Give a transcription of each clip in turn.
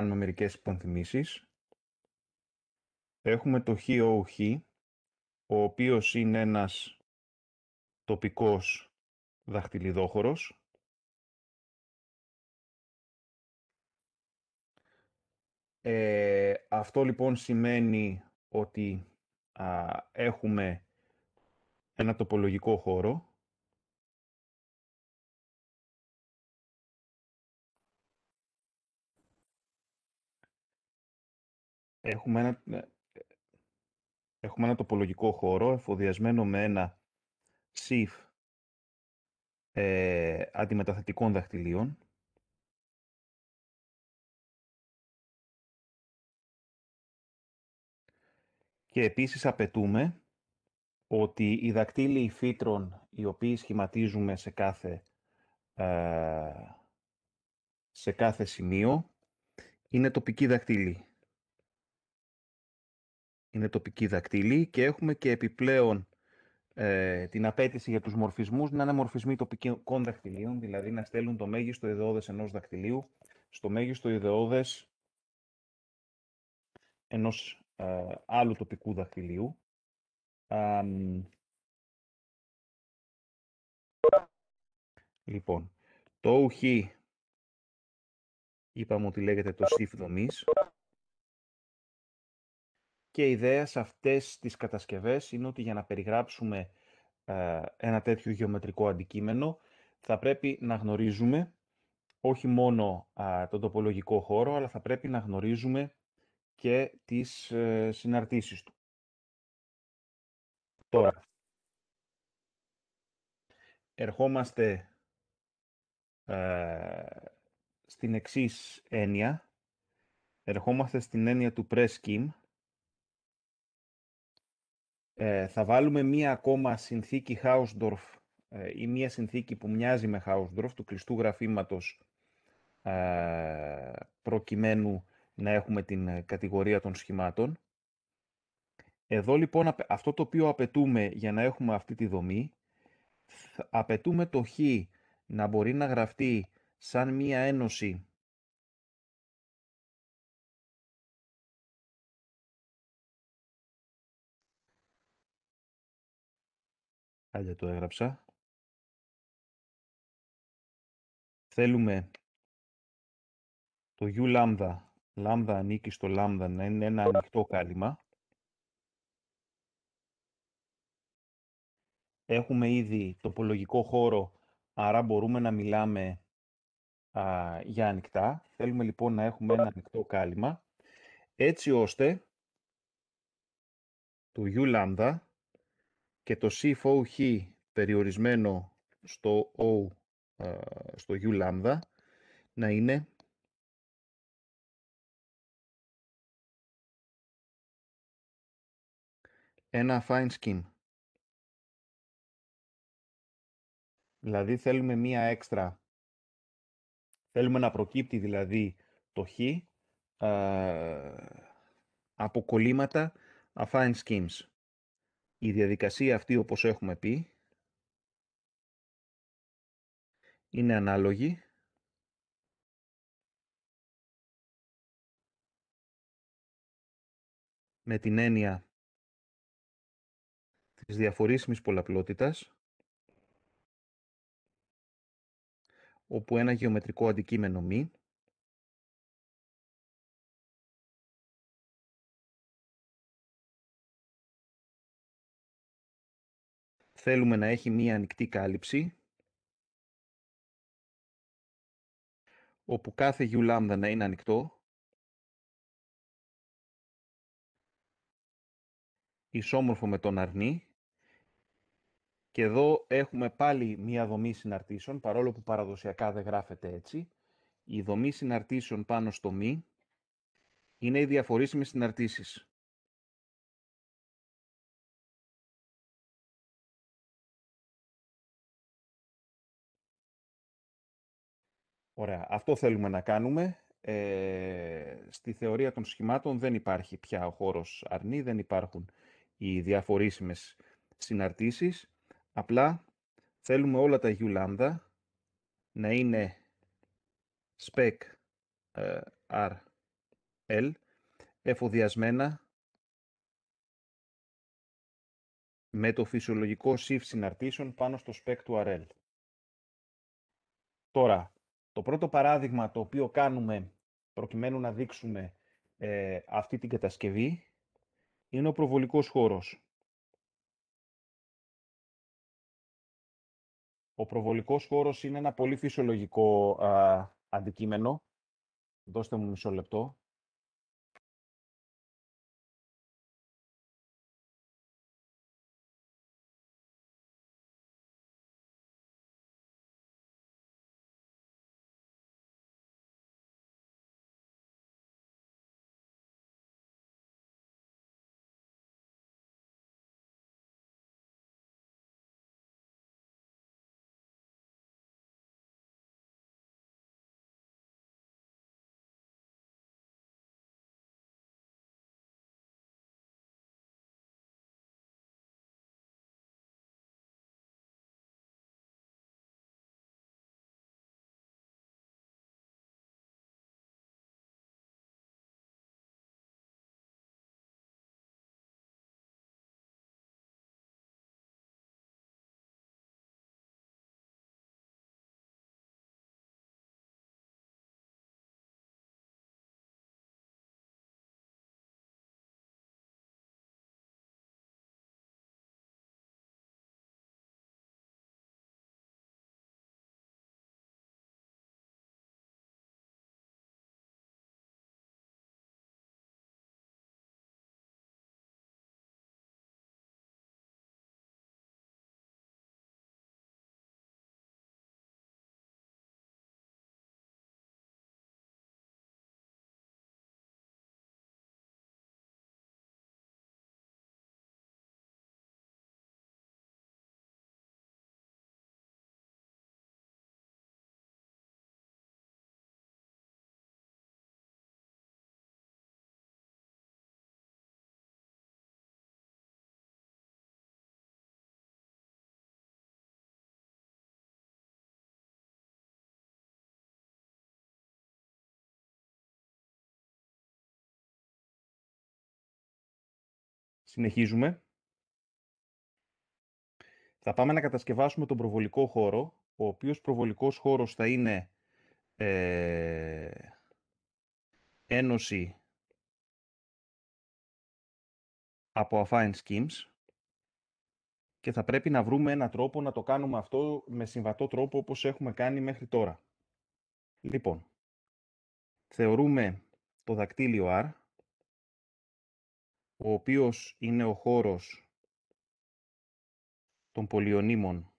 κάνουμε μερικές υπονθυμίσεις. Έχουμε το Χ, ο οποίος είναι ένας τοπικός δαχτυλιδόχορος. Ε, αυτό λοιπόν σημαίνει ότι έχουμε ένα τοπολογικό χώρο, Έχουμε ένα, ε, ε, έχουμε ένα τοπολογικό χώρο εφοδιασμένο με ένα σιφ ε, αντιμεταθετικών δαχτυλίων. Και επίσης απαιτούμε ότι οι δακτύλοι φύτρων οι οποίοι σχηματίζουμε σε κάθε, ε, σε κάθε σημείο είναι τοπικοί δακτύλοι είναι τοπική δακτύλη και έχουμε και επιπλέον ε, την απέτηση για τους μορφισμούς να είναι μορφισμοί τοπικών δακτυλίων, δηλαδή να στέλνουν το μέγιστο ιδεώδες ενός δακτυλίου στο μέγιστο ιδεώδες ενός ε, άλλου τοπικού δακτυλίου. λοιπόν, το ουχή είπαμε ότι λέγεται το στίφ και η ιδέα σε αυτές τις κατασκευές είναι ότι για να περιγράψουμε ε, ένα τέτοιο γεωμετρικό αντικείμενο θα πρέπει να γνωρίζουμε όχι μόνο α, τον τοπολογικό χώρο, αλλά θα πρέπει να γνωρίζουμε και τις ε, συναρτήσεις του. Τώρα, ερχόμαστε ε, στην εξής έννοια. Ερχόμαστε στην έννοια του press scheme ε, θα βάλουμε μία ακόμα συνθήκη Hausdorff ε, ή μία συνθήκη που μοιάζει με Hausdorff, του κλειστού γραφήματος, ε, προκειμένου να έχουμε την κατηγορία των σχημάτων. Εδώ λοιπόν αυτό το οποίο απαιτούμε για να έχουμε αυτή τη δομή, απαιτούμε το χ να μπορεί να γραφτεί σαν μία ένωση Άντε το έγραψα. Θέλουμε το U λάμδα, λάμδα ανήκει στο λάμδα, να είναι ένα ανοιχτό κάλυμα. Έχουμε ήδη τοπολογικό χώρο, άρα μπορούμε να μιλάμε α, για ανοιχτά. Θέλουμε λοιπόν να έχουμε ένα ανοιχτό κάλυμα, έτσι ώστε το U λάμδα και το S4H h περιορισμένο στο O, στο U λάμδα, να είναι ένα fine scheme, Δηλαδή θέλουμε μία έξτρα. Θέλουμε να προκύπτει δηλαδή το χ από κολλήματα affine schemes. Η διαδικασία αυτή, όπως έχουμε πει, είναι ανάλογη με την έννοια της διαφορήσιμης πολλαπλότητας, όπου ένα γεωμετρικό αντικείμενο μη Θέλουμε να έχει μία ανοιχτή κάλυψη, όπου κάθε U λάμδα να είναι ανοιχτό, ισόμορφο με τον αρνή, και εδώ έχουμε πάλι μία δομή συναρτήσεων, παρόλο που παραδοσιακά δεν γράφεται έτσι. Η δομή συναρτήσεων πάνω στο μη είναι οι διαφορήσιμες συναρτήσεις. Ωραία. Αυτό θέλουμε να κάνουμε. Ε, στη θεωρία των σχημάτων δεν υπάρχει πια ο χώρος αρνή, δεν υπάρχουν οι διαφορήσιμες συναρτήσεις. Απλά θέλουμε όλα τα U να είναι spec ε, R L, εφοδιασμένα με το φυσιολογικό shift συναρτήσεων πάνω στο spec του RL. Τώρα, το πρώτο παράδειγμα το οποίο κάνουμε προκειμένου να δείξουμε ε, αυτή την κατασκευή είναι ο προβολικός χώρος. Ο προβολικός χώρος είναι ένα πολύ φυσιολογικό αντικείμενο. Δώστε μου μισό λεπτό. Συνεχίζουμε. Θα πάμε να κατασκευάσουμε τον προβολικό χώρο, ο οποίος προβολικός χώρος θα είναι ε, ένωση από affine schemes και θα πρέπει να βρούμε έναν τρόπο να το κάνουμε αυτό με συμβατό τρόπο όπως έχουμε κάνει μέχρι τώρα. Λοιπόν, θεωρούμε το δακτύλιο R ο οποίος είναι ο χώρος των πολιονίμων.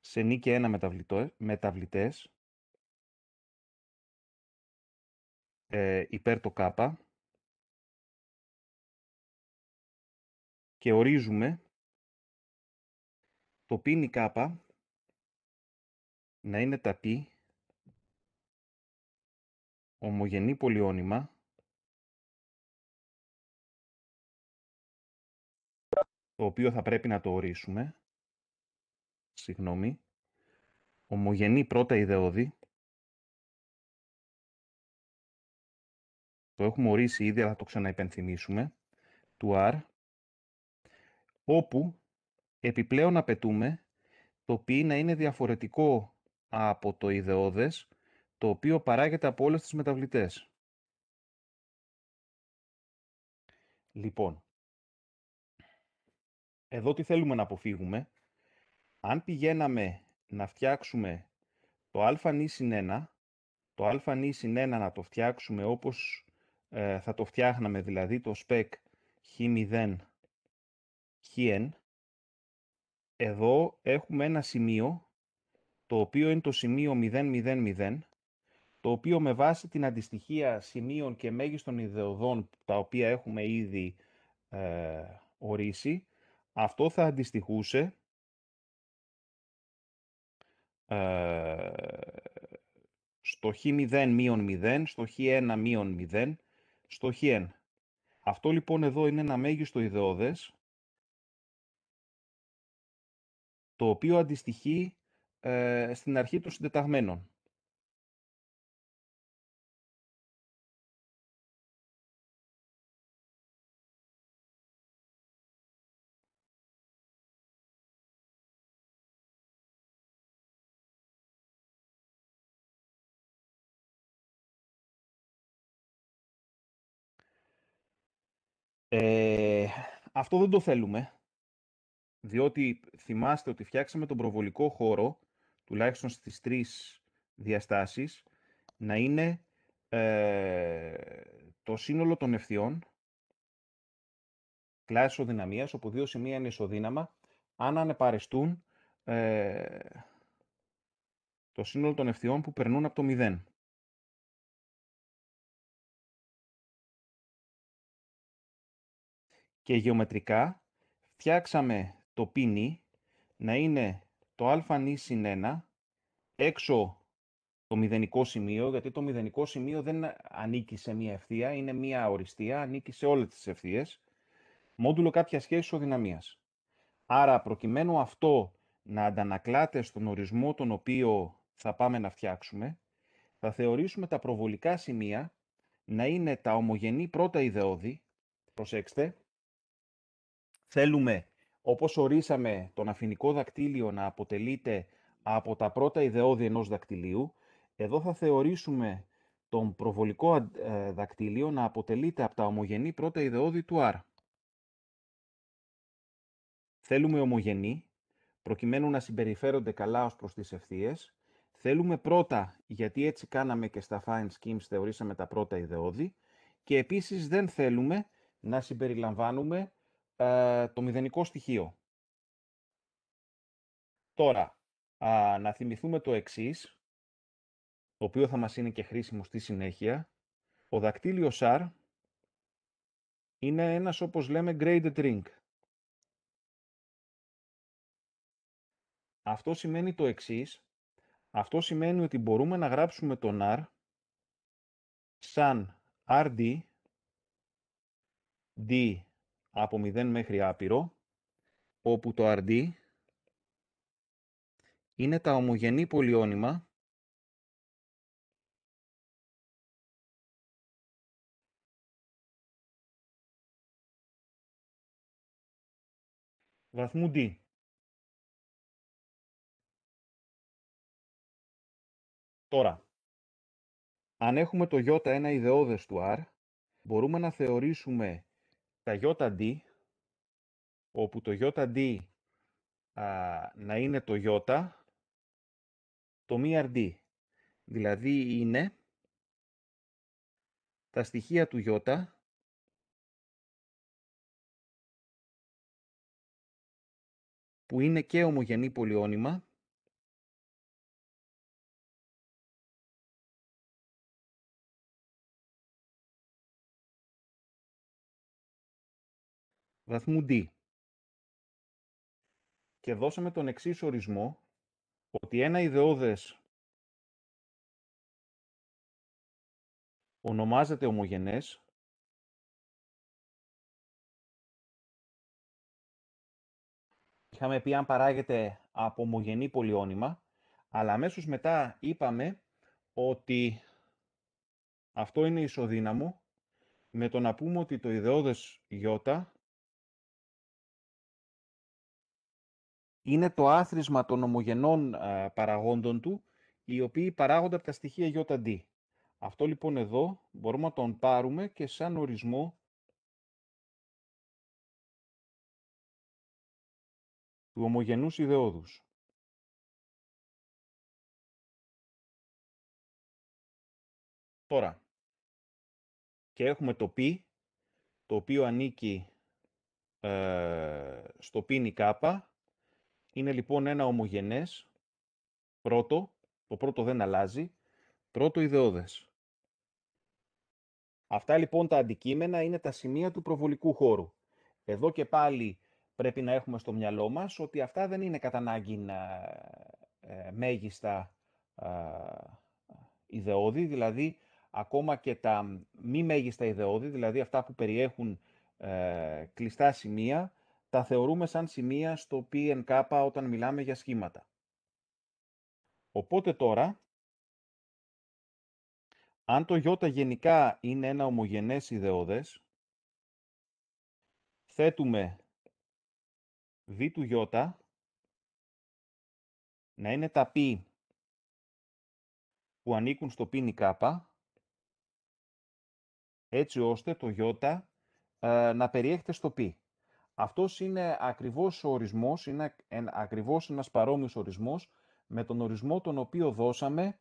Σε νη και ένα ε, μεταβλητές, ε, υπέρ το κάπα, και ορίζουμε το πίνι κάπα να είναι τα πι ομογενή πολυώνυμα το οποίο θα πρέπει να το ορίσουμε. Συγγνώμη. Ομογενή πρώτα ιδεώδη. Το έχουμε ορίσει ήδη, αλλά θα το ξαναυπενθυμίσουμε. Του R. Όπου επιπλέον απαιτούμε το οποίο να είναι διαφορετικό από το ιδεώδες, το οποίο παράγεται από όλες τις μεταβλητές. Λοιπόν, εδώ τι θέλουμε να αποφύγουμε. Αν πηγαίναμε να φτιάξουμε το α νη συν 1, το α νη συν 1 να το φτιάξουμε όπως ε, θα το φτιάχναμε, δηλαδή το spec χ0 χn, εδώ έχουμε ένα σημείο, το οποίο είναι το σημείο 0, 0, 0, το οποίο με βάση την αντιστοιχεία σημείων και μέγιστων ιδεωδών τα οποία έχουμε ήδη ε, ορίσει, αυτό θα αντιστοιχούσε ε, στο χ0 0, στο χ1 0, στο χ1. Αυτό λοιπόν εδώ είναι ένα μέγιστο ιδεώδες, το οποίο αντιστοιχεί ε, στην αρχή των συντεταγμένων. Ε, αυτό δεν το θέλουμε, διότι θυμάστε ότι φτιάξαμε τον προβολικό χώρο, τουλάχιστον στις τρεις διαστάσεις, να είναι ε, το σύνολο των ευθειών, κλάσης ισοδυναμίας, όπου δύο σημεία είναι ισοδύναμα, αν ανεπαρεστούν ε, το σύνολο των ευθειών που περνούν από το 0. και γεωμετρικά, φτιάξαμε το πινι να είναι το α νη συν 1 έξω το μηδενικό σημείο, γιατί το μηδενικό σημείο δεν ανήκει σε μία ευθεία, είναι μία οριστία, ανήκει σε όλες τις ευθείες, μόντουλο κάποια σχέση ισοδυναμίας. Άρα, προκειμένου αυτό να αντανακλάται στον ορισμό τον οποίο θα πάμε να φτιάξουμε, θα θεωρήσουμε τα προβολικά σημεία να είναι τα ομογενή πρώτα ιδεώδη, προσέξτε, Θέλουμε, όπως ορίσαμε, τον αφηνικό δακτύλιο να αποτελείται από τα πρώτα ιδεώδη ενός δακτυλίου. Εδώ θα θεωρήσουμε τον προβολικό ε, δακτύλιο να αποτελείται από τα ομογενή πρώτα ιδεώδη του R. Θέλουμε ομογενή, προκειμένου να συμπεριφέρονται καλά ως προς τις ευθείες. Θέλουμε πρώτα, γιατί έτσι κάναμε και στα fine schemes, θεωρήσαμε τα πρώτα ιδεώδη. Και επίσης δεν θέλουμε να συμπεριλαμβάνουμε ε, το μηδενικό στοιχείο. Τώρα, α, να θυμηθούμε το εξής, το οποίο θα μας είναι και χρήσιμο στη συνέχεια. Ο δακτύλιος R είναι ένας, όπως λέμε, graded ring. Αυτό σημαίνει το εξής. Αυτό σημαίνει ότι μπορούμε να γράψουμε τον R σαν RD, D από 0 μέχρι άπειρο, όπου το RD είναι τα ομογενή πολυόνυμα βαθμού D. Τώρα, αν έχουμε το Ι ένα ιδεώδες του R, μπορούμε να θεωρήσουμε τα JD, όπου το ΙΤ α, να είναι το J, το μη Δηλαδή είναι τα στοιχεία του J που είναι και ομογενή πολυόνυμα βαθμού D. Και δώσαμε τον εξής ορισμό, ότι ένα ιδεώδες ονομάζεται ομογενές Είχαμε πει αν παράγεται από ομογενή πολυόνυμα, αλλά αμέσως μετά είπαμε ότι αυτό είναι ισοδύναμο με το να πούμε ότι το ιδεώδες Ι είναι το άθροισμα των ομογενών παραγόντων του, οι οποίοι παράγονται από τα στοιχεία J-D. Αυτό λοιπόν εδώ μπορούμε να τον πάρουμε και σαν ορισμό του ομογενούς ιδεώδους. Τώρα, και έχουμε το π, το οποίο ανήκει ε, στο πίνι κάπα, είναι λοιπόν ένα ομογενές, πρώτο, το πρώτο δεν αλλάζει, πρώτο ιδεώδες. Αυτά λοιπόν τα αντικείμενα είναι τα σημεία του προβολικού χώρου. Εδώ και πάλι πρέπει να έχουμε στο μυαλό μας ότι αυτά δεν είναι κατά ανάγκη ε, μέγιστα ιδεώδη, δηλαδή ακόμα και τα μη μέγιστα ιδεώδη, δηλαδή αυτά που περιέχουν ε, κλειστά σημεία, τα θεωρούμε σαν σημεία στο PNK όταν μιλάμε για σχήματα. Οπότε τώρα, αν το Ι γενικά είναι ένα ομογενές ιδεώδες, θέτουμε Β του Ι να είναι τα πι που ανήκουν στο πίνι κάπα, έτσι ώστε το Ι ε, να περιέχεται στο πι. Αυτός είναι ακριβώς ο ορισμός, είναι ακριβώς ένας παρόμοιος ορισμός με τον ορισμό τον οποίο δώσαμε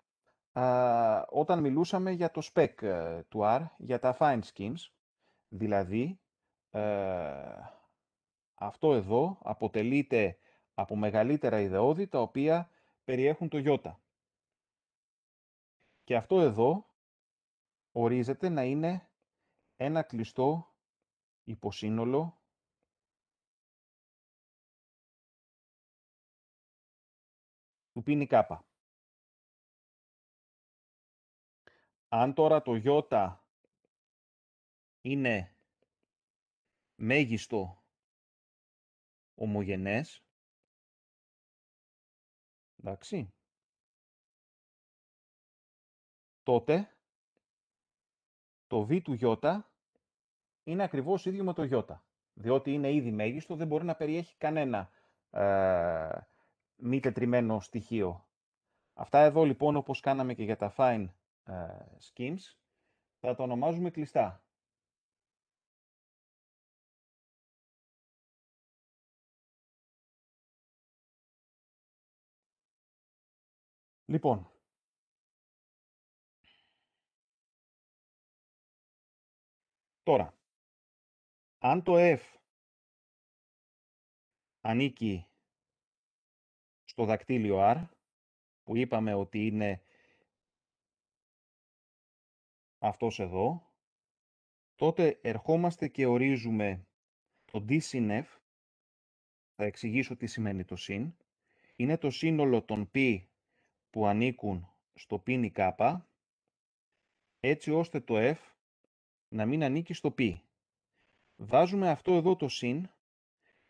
όταν μιλούσαμε για το spec ε, του R, για τα fine schemes. Δηλαδή, ε, αυτό εδώ αποτελείται από μεγαλύτερα ιδεώδη τα οποία περιέχουν το Ι. Και αυτό εδώ ορίζεται να είναι ένα κλειστό υποσύνολο του πίνει κάπα. Αν τώρα το Ι είναι μέγιστο ομογενές, εντάξει, τότε το Β του Ι είναι ακριβώς ίδιο με το Ι, διότι είναι ήδη μέγιστο, δεν μπορεί να περιέχει κανένα ε, μη τετριμένο στοιχείο. Αυτά εδώ λοιπόν, όπως κάναμε και για τα fine ε, schemes, θα το ονομάζουμε κλειστά. Λοιπόν, τώρα, αν το F ανήκει το δακτύλιο R, που είπαμε ότι είναι αυτός εδώ, τότε ερχόμαστε και ορίζουμε το F, θα εξηγήσω τι σημαίνει το συν, είναι το σύνολο των π που ανήκουν στο πίνι κάπα, έτσι ώστε το F να μην ανήκει στο π. Βάζουμε αυτό εδώ το συν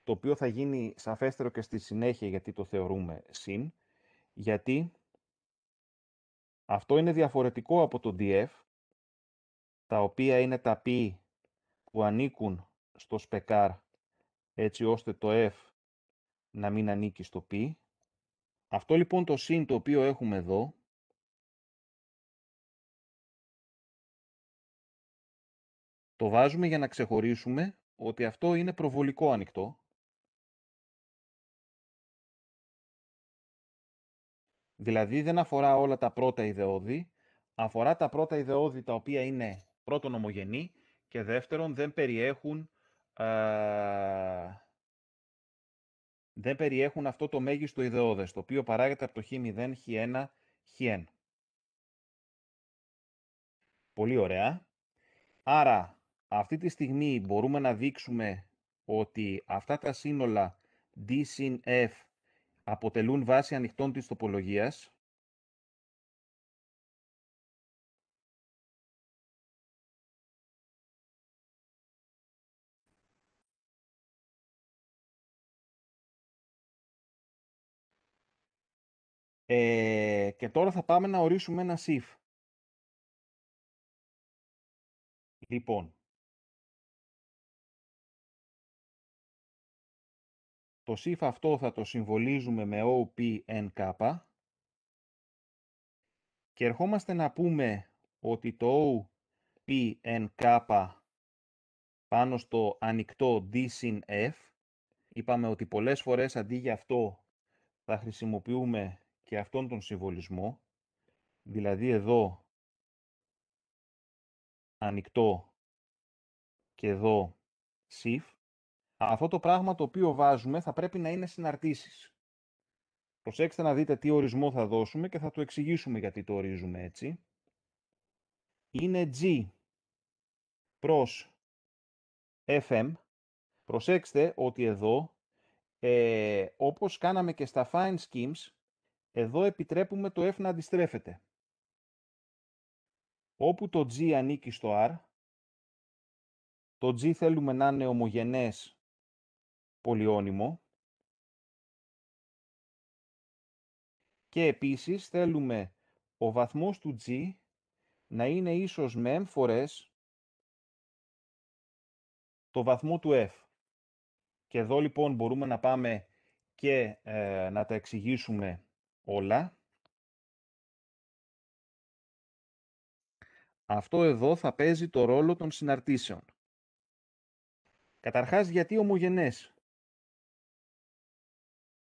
το οποίο θα γίνει σαφέστερο και στη συνέχεια γιατί το θεωρούμε συν, γιατί αυτό είναι διαφορετικό από το df, τα οποία είναι τα π που ανήκουν στο σπεκάρ, έτσι ώστε το f να μην ανήκει στο π. Αυτό λοιπόν το συν το οποίο έχουμε εδώ, το βάζουμε για να ξεχωρίσουμε ότι αυτό είναι προβολικό ανοιχτό, Δηλαδή δεν αφορά όλα τα πρώτα ιδεώδη, αφορά τα πρώτα ιδεώδη τα οποία είναι πρώτον ομογενή και δεύτερον δεν περιέχουν, ε, δεν περιέχουν αυτό το μέγιστο ιδεώδες, το οποίο παράγεται από το χ0, χ1, χ1. Πολύ ωραία. Άρα, αυτή τη στιγμή μπορούμε να δείξουμε ότι αυτά τα σύνολα d συν f αποτελούν βάση ανοιχτών της τοπολογίας ε, και τώρα θα πάμε να ορίσουμε ένα σιφ. Λοιπόν, Το σύφα αυτό θα το συμβολίζουμε με OPNK και ερχόμαστε να πούμε ότι το OPNK πάνω στο ανοιχτό D συν F είπαμε ότι πολλές φορές αντί για αυτό θα χρησιμοποιούμε και αυτόν τον συμβολισμό δηλαδή εδώ ανοιχτό και εδώ σιφ αυτό το πράγμα το οποίο βάζουμε θα πρέπει να είναι συναρτήσεις. Προσέξτε να δείτε τι ορισμό θα δώσουμε και θα το εξηγήσουμε γιατί το ορίζουμε έτσι. Είναι G προς FM. Προσέξτε ότι εδώ, ε, όπως κάναμε και στα Fine Schemes, εδώ επιτρέπουμε το F να αντιστρέφεται. Όπου το G ανήκει στο R, το G θέλουμε να είναι ομογενές πολυώνυμο και επίσης θέλουμε ο βαθμός του g να είναι ίσος με m φορές το βαθμό του f. Και εδώ λοιπόν μπορούμε να πάμε και ε, να τα εξηγήσουμε όλα. Αυτό εδώ θα παίζει το ρόλο των συναρτήσεων. Καταρχάς γιατί ομογενές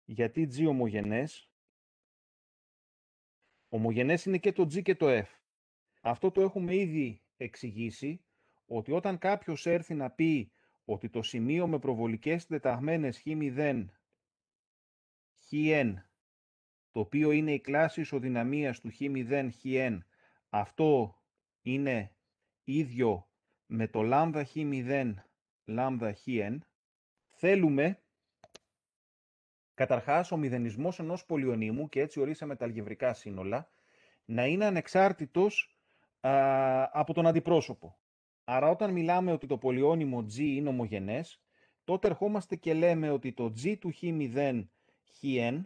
γιατί G ομογενές, ομογενές είναι και το G και το F. Αυτό το έχουμε ήδη εξηγήσει, ότι όταν κάποιος έρθει να πει ότι το σημείο με προβολικές τεταγμένες χ0, χ Χ1. το οποίο είναι η κλάση ισοδυναμίας του χ0, Χ1. 1 αυτό είναι ίδιο με το λάμδα χ0, λάμδα Χ1. θέλουμε Καταρχάς, ο μηδενισμός ενός πολιονίμου, και έτσι ορίσαμε τα αλγευρικά σύνολα, να είναι ανεξάρτητος από τον αντιπρόσωπο. Άρα, όταν μιλάμε ότι το πολιόνυμο G είναι ομογενές, τότε ερχόμαστε και λέμε ότι το G του Χ0 Χn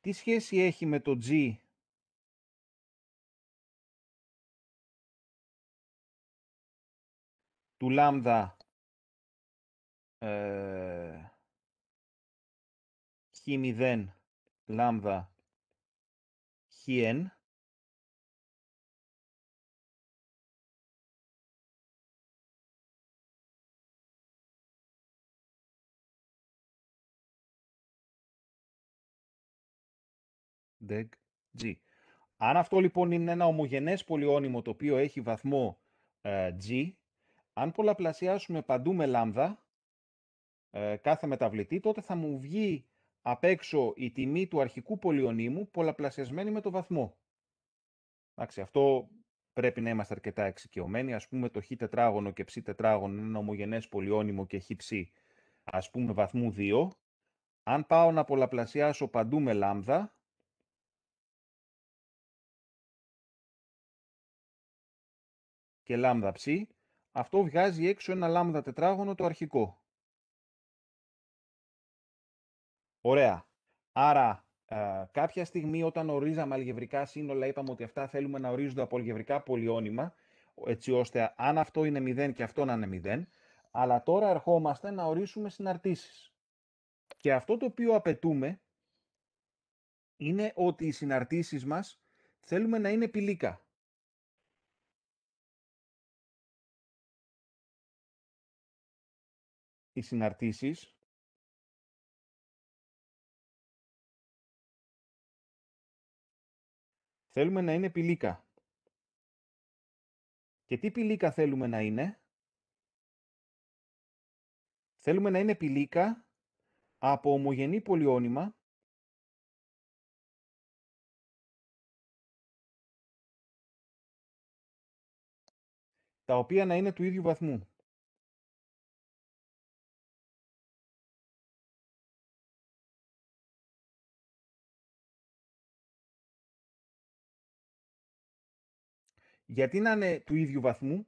τι σχέση έχει με το G του λάμδα ε, χ0 λάμδα χν Αν αυτό λοιπόν είναι ένα ομογενές πολυόνυμο το οποίο έχει βαθμό ε, G, αν πολλαπλασιάσουμε παντού με λάμδα ε, κάθε μεταβλητή, τότε θα μου βγει απ' έξω η τιμή του αρχικού πολιονίμου πολλαπλασιασμένη με το βαθμό. Εντάξει, αυτό πρέπει να είμαστε αρκετά εξοικειωμένοι. Ας πούμε το χ τετράγωνο και ψ τετράγωνο είναι ένα ομογενές πολυόνιμο και χ ψ, ας πούμε βαθμού 2. Αν πάω να πολλαπλασιάσω παντού με λάμδα, και λάμδα ψ, αυτό βγάζει έξω ένα λάμδα τετράγωνο το αρχικό. Ωραία. Άρα, ε, κάποια στιγμή όταν ορίζαμε αλγευρικά σύνολα, είπαμε ότι αυτά θέλουμε να ορίζονται από αλγευρικά πολυόνυμα, έτσι ώστε αν αυτό είναι 0 και αυτό να είναι 0, αλλά τώρα ερχόμαστε να ορίσουμε συναρτήσεις. Και αυτό το οποίο απαιτούμε είναι ότι οι συναρτήσεις μας θέλουμε να είναι πηλίκα. Οι συναρτήσεις Θέλουμε να είναι πηλίκα. Και τι πηλίκα θέλουμε να είναι? Θέλουμε να είναι πηλίκα από ομογενή πολυόνυμα τα οποία να είναι του ίδιου βαθμού. Γιατί να είναι του ίδιου βαθμού,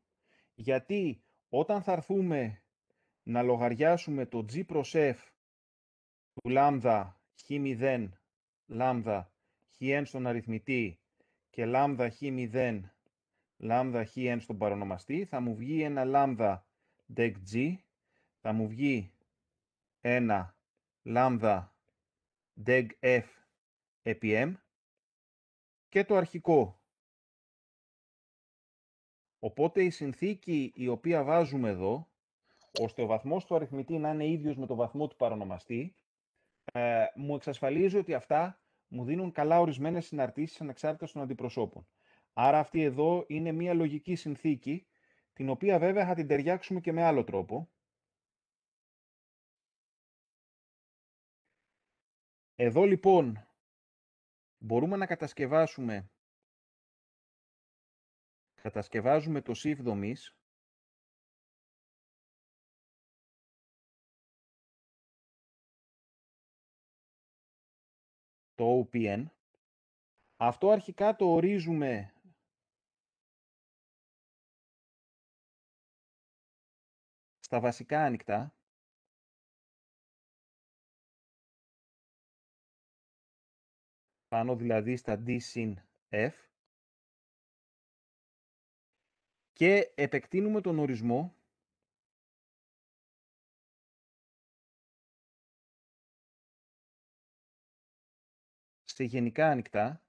γιατί όταν θα έρθουμε να λογαριάσουμε το g προς f του λάμδα χ0 λάμδα χn στον αριθμητή και λάμδα χ0 λάμδα χn στον παρονομαστή, θα μου βγει ένα λάμδα δεκ g, θα μου βγει ένα λάμδα deg f επί m και το αρχικό Οπότε η συνθήκη η οποία βάζουμε εδώ, ώστε ο βαθμός του αριθμητή να είναι ίδιος με το βαθμό του παρονομαστή, ε, μου εξασφαλίζει ότι αυτά μου δίνουν καλά ορισμένες συναρτήσεις ανεξάρτητα των αντιπροσώπων. Άρα αυτή εδώ είναι μια λογική συνθήκη, την οποία βέβαια θα την ταιριάξουμε και με άλλο τρόπο. Εδώ λοιπόν μπορούμε να κατασκευάσουμε κατασκευάζουμε το σιφ δομής το OPN. Αυτό αρχικά το ορίζουμε στα βασικά ανοιχτά. Πάνω δηλαδή στα D συν F. και επεκτείνουμε τον ορισμό σε γενικά ανοιχτά,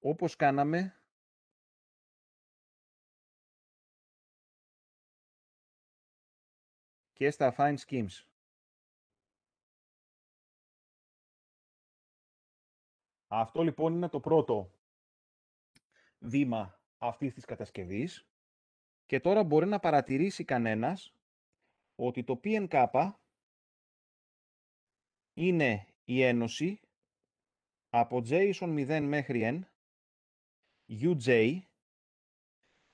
όπως κάναμε και στα Fine Schemes. Αυτό λοιπόν είναι το πρώτο βήμα αυτής της κατασκευής και τώρα μπορεί να παρατηρήσει κανένας ότι το PNK είναι η ένωση από JSON 0 μέχρι N, UJ,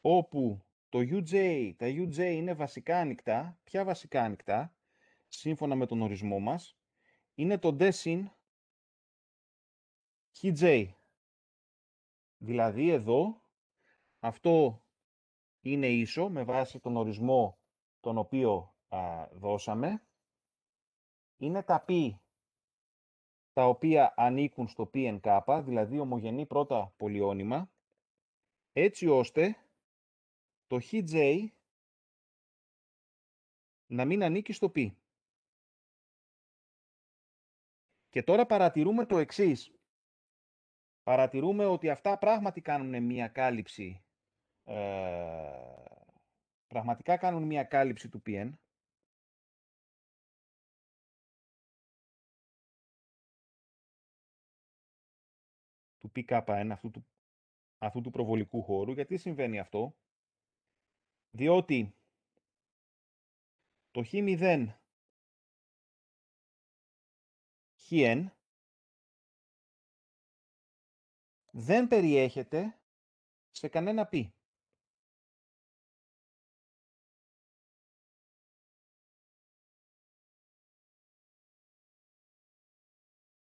όπου το UJ, τα UJ είναι βασικά ανοιχτά. Ποια βασικά ανοιχτά, σύμφωνα με τον ορισμό μας, είναι το DSIN KJ. Δηλαδή εδώ, αυτό είναι ίσο με βάση τον ορισμό τον οποίο δώσαμε. Είναι τα π τα οποία ανήκουν στο PNK, δηλαδή ομογενή πρώτα πολυόνυμα, έτσι ώστε το χιτζ να μην ανήκει στο π. Και τώρα παρατηρούμε το εξής παρατηρούμε ότι αυτά πράγματι κάνουν μια κάλυψη ε, πραγματικά κάνουν μια κάλυψη του PN του pk αυτού του, αυτού του προβολικού χώρου γιατί συμβαίνει αυτό διότι το Χ0 Χ1 δεν περιέχεται σε κανένα πι.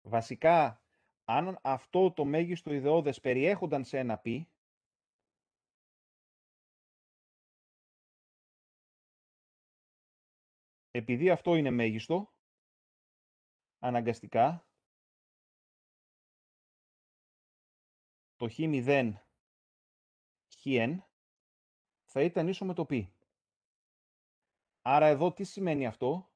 Βασικά, αν αυτό το μέγιστο ιδεώδες περιέχονταν σε ένα πι, επειδή αυτό είναι μέγιστο, αναγκαστικά, το χ0 χn θα ήταν ίσο με το π. Άρα εδώ τι σημαίνει αυτό.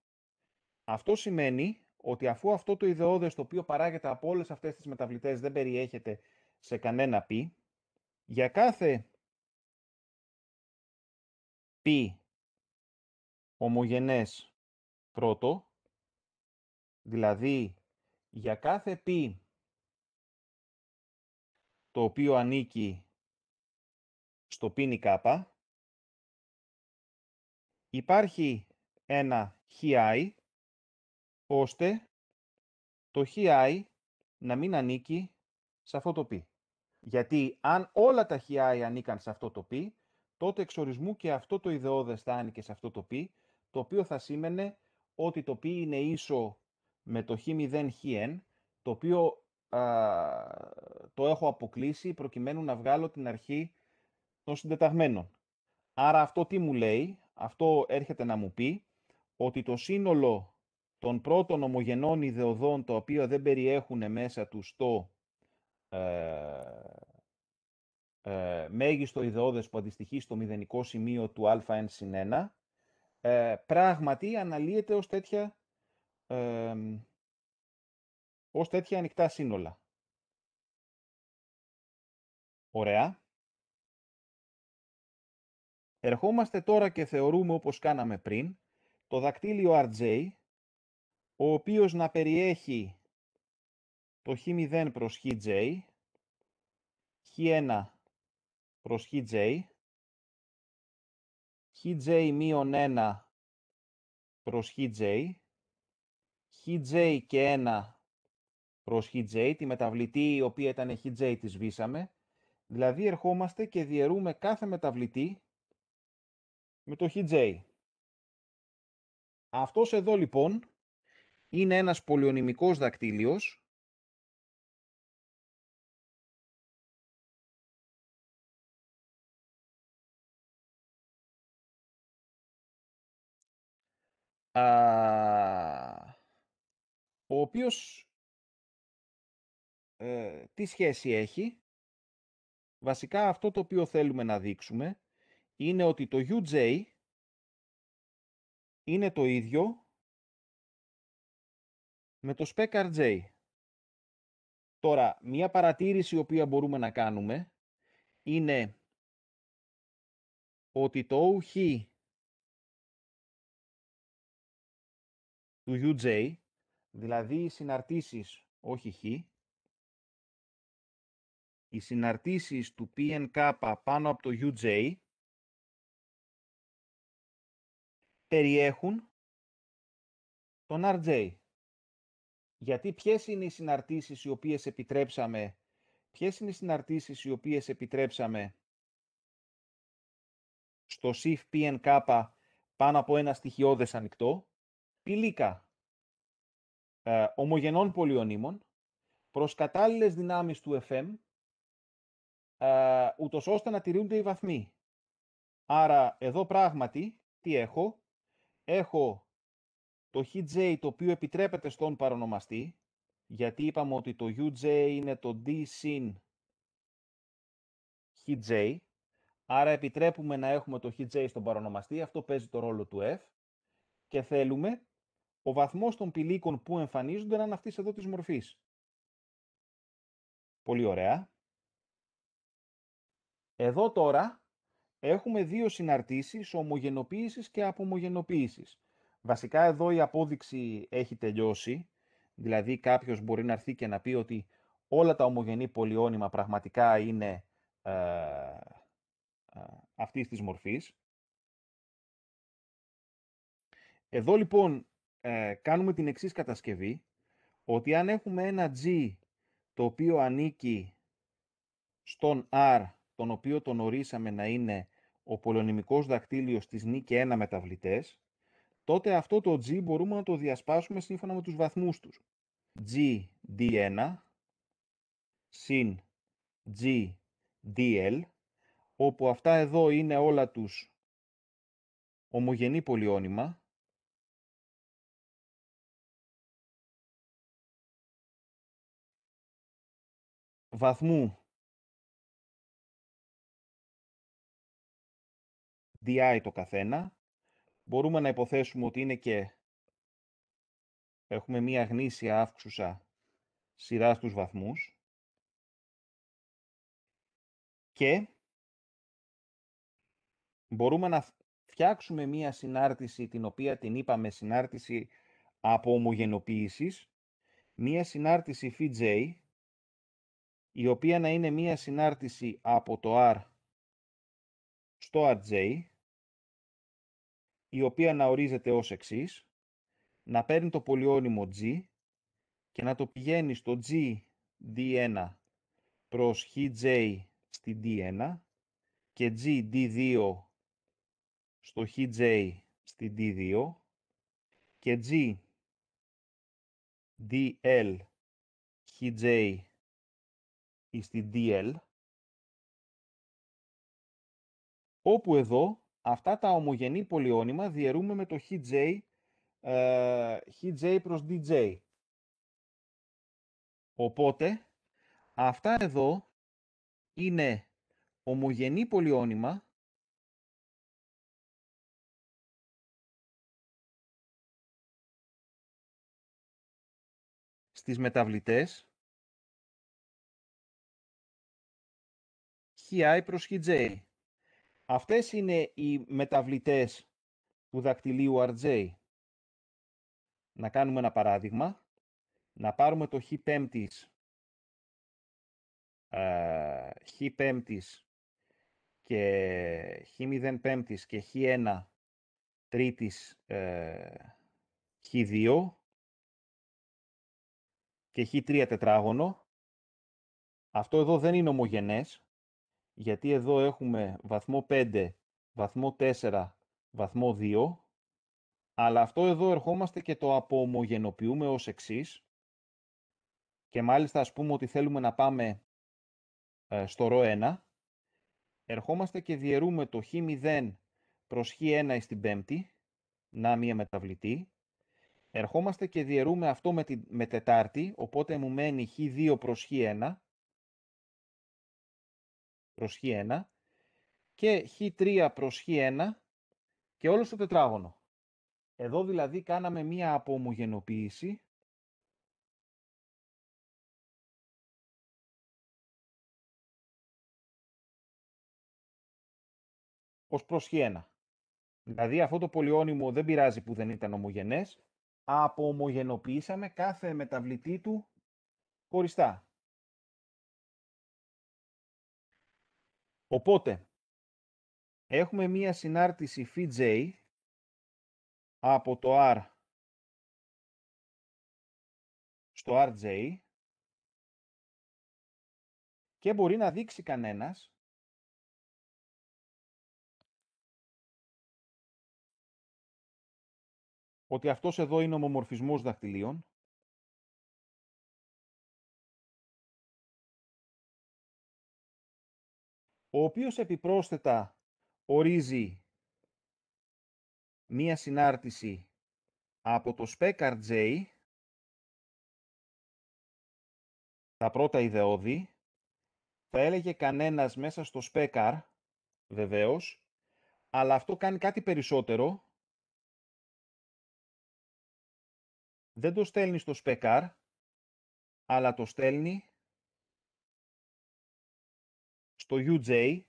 Αυτό σημαίνει ότι αφού αυτό το ιδεώδες το οποίο παράγεται από όλες αυτές τις μεταβλητές δεν περιέχεται σε κανένα π, για κάθε π ομογενές πρώτο, δηλαδή για κάθε π το οποίο ανήκει στο πίνι κάπα. Υπάρχει ένα χι ώστε το χι να μην ανήκει σε αυτό το πι. Γιατί αν όλα τα χι ανήκαν σε αυτό το πι, τότε εξορισμού και αυτό το ιδεώδες θα άνοικε σε αυτό το πι, το οποίο θα σήμαινε ότι το πι είναι ίσο με το χ0 χ το οποίο το έχω αποκλείσει προκειμένου να βγάλω την αρχή των συντεταγμένων. Άρα αυτό τι μου λέει, αυτό έρχεται να μου πει ότι το σύνολο των πρώτων ομογενών ιδεοδών, τα οποία δεν περιέχουν μέσα τους το ε, ε, μέγιστο ιδεώδες που αντιστοιχεί στο μηδενικό σημείο του α1 συν 1, ε, πράγματι αναλύεται ως τέτοια ε, ως τέτοια ανοιχτά σύνολα. Ωραία. Ερχόμαστε τώρα και θεωρούμε όπως κάναμε πριν το δακτύλιο RJ, ο οποίος να περιέχει το χ0 προς χj, χ1 προς χj, χj 1 προς χj, χj και 1 προς HJ, τη μεταβλητή η οποία ήταν HJ τη σβήσαμε. Δηλαδή ερχόμαστε και διαιρούμε κάθε μεταβλητή με το HJ. Αυτός εδώ λοιπόν είναι ένας πολυωνυμικός δακτύλιος ο οποίος ε, τι σχέση έχει. Βασικά αυτό το οποίο θέλουμε να δείξουμε είναι ότι το UJ είναι το ίδιο με το spec RJ. Τώρα, μία παρατήρηση η οποία μπορούμε να κάνουμε είναι ότι το OH του UJ, δηλαδή οι συναρτήσεις όχι χ, οι συναρτήσεις του PNK πάνω από το UJ περιέχουν τον RJ. Γιατί ποιες είναι οι συναρτήσεις οι οποίες επιτρέψαμε, ποιες είναι οι συναρτήσεις οι οποίες επιτρέψαμε στο SIF PNK πάνω από ένα στοιχειώδες ανοιχτό, πηλίκα ε, ομογενών πολιονίμων, προς κατάλληλες δυνάμεις του FM, ούτως ώστε να τηρούνται οι βαθμοί. Άρα εδώ πράγματι τι έχω. Έχω το HJ το οποίο επιτρέπεται στον παρονομαστή, γιατί είπαμε ότι το UJ είναι το D συν HJ, άρα επιτρέπουμε να έχουμε το HJ στον παρονομαστή, αυτό παίζει το ρόλο του F, και θέλουμε ο βαθμός των πηλίκων που εμφανίζονται να είναι αυτής εδώ της μορφής. Πολύ ωραία. Εδώ τώρα έχουμε δύο συναρτήσεις ομογενοποίησης και απομογενοποίησης. Βασικά εδώ η απόδειξη έχει τελειώσει, δηλαδή κάποιος μπορεί να έρθει και να πει ότι όλα τα ομογενή πολυόνυμα πραγματικά είναι ε, ε, αυτής της μορφής. Εδώ λοιπόν ε, κάνουμε την εξής κατασκευή, ότι αν έχουμε ένα G το οποίο ανήκει στον R τον οποίο τον ορίσαμε να είναι ο πολωνυμικός δακτύλιος της νίκη 1 μεταβλητές, τότε αυτό το G μπορούμε να το διασπάσουμε σύμφωνα με τους βαθμούς τους. G D1 συν G DL, όπου αυτά εδώ είναι όλα τους ομογενή πολυόνυμα, βαθμού DI το καθένα. Μπορούμε να υποθέσουμε ότι είναι και έχουμε μία γνήσια αύξουσα σειράς στους βαθμούς και μπορούμε να φτιάξουμε μία συνάρτηση την οποία την είπαμε συνάρτηση από ομογενοποίησης, μία συνάρτηση ΦΙΤΖΕΙ η οποία να είναι μία συνάρτηση από το R στο RJ, η οποία να ορίζεται ως εξής, να παίρνει το πολυώνυμο G και να το πηγαίνει στο G D1 προς HJ στη D1 και G D2 στο HJ στη D2 και G DL HJ στη DL όπου εδώ Αυτά τα ομογενή πολυόνυμα διαιρούμε με το HJ, ε, HJ προς DJ. Οπότε, αυτά εδώ είναι ομογενή πολυόνυμα στις μεταβλητές χι προς χι Αυτές είναι οι μεταβλητές του δακτυλίου RJ. Να κάνουμε ένα παράδειγμα. Να πάρουμε το χ 5 ε, χ και χ 0 και χ 1 τρίτης ε, χ 2 και χ 3 τετράγωνο. Αυτό εδώ δεν είναι ομογενές γιατί εδώ έχουμε βαθμό 5, βαθμό 4, βαθμό 2, αλλά αυτό εδώ ερχόμαστε και το απομογενοποιούμε ως εξής, και μάλιστα ας πούμε ότι θέλουμε να πάμε ε, στο ρο 1, ερχόμαστε και διαιρούμε το χ0 προς χ1 στην πέμπτη, να μία μεταβλητή, ερχόμαστε και διαιρούμε αυτό με, τη, με τετάρτη, οπότε μου μένει χ2 προς χ1, προς χ1 και χ3 προς χ1 και όλο το τετράγωνο. Εδώ δηλαδή κάναμε μία απομογενοποίηση ως προς χ1. Δηλαδή αυτό το πολυόνυμο δεν πειράζει που δεν ήταν ομογενές, απομογενοποιήσαμε κάθε μεταβλητή του χωριστά. Οπότε, έχουμε μία συνάρτηση φιτζ από το R στο RJ και μπορεί να δείξει κανένας ότι αυτός εδώ είναι ο ομομορφισμός δαχτυλίων. ο οποίος επιπρόσθετα ορίζει μία συνάρτηση από το spec τα πρώτα ιδεώδη, θα έλεγε κανένας μέσα στο spec βεβαίως, αλλά αυτό κάνει κάτι περισσότερο. Δεν το στέλνει στο spec αλλά το στέλνει το UJ,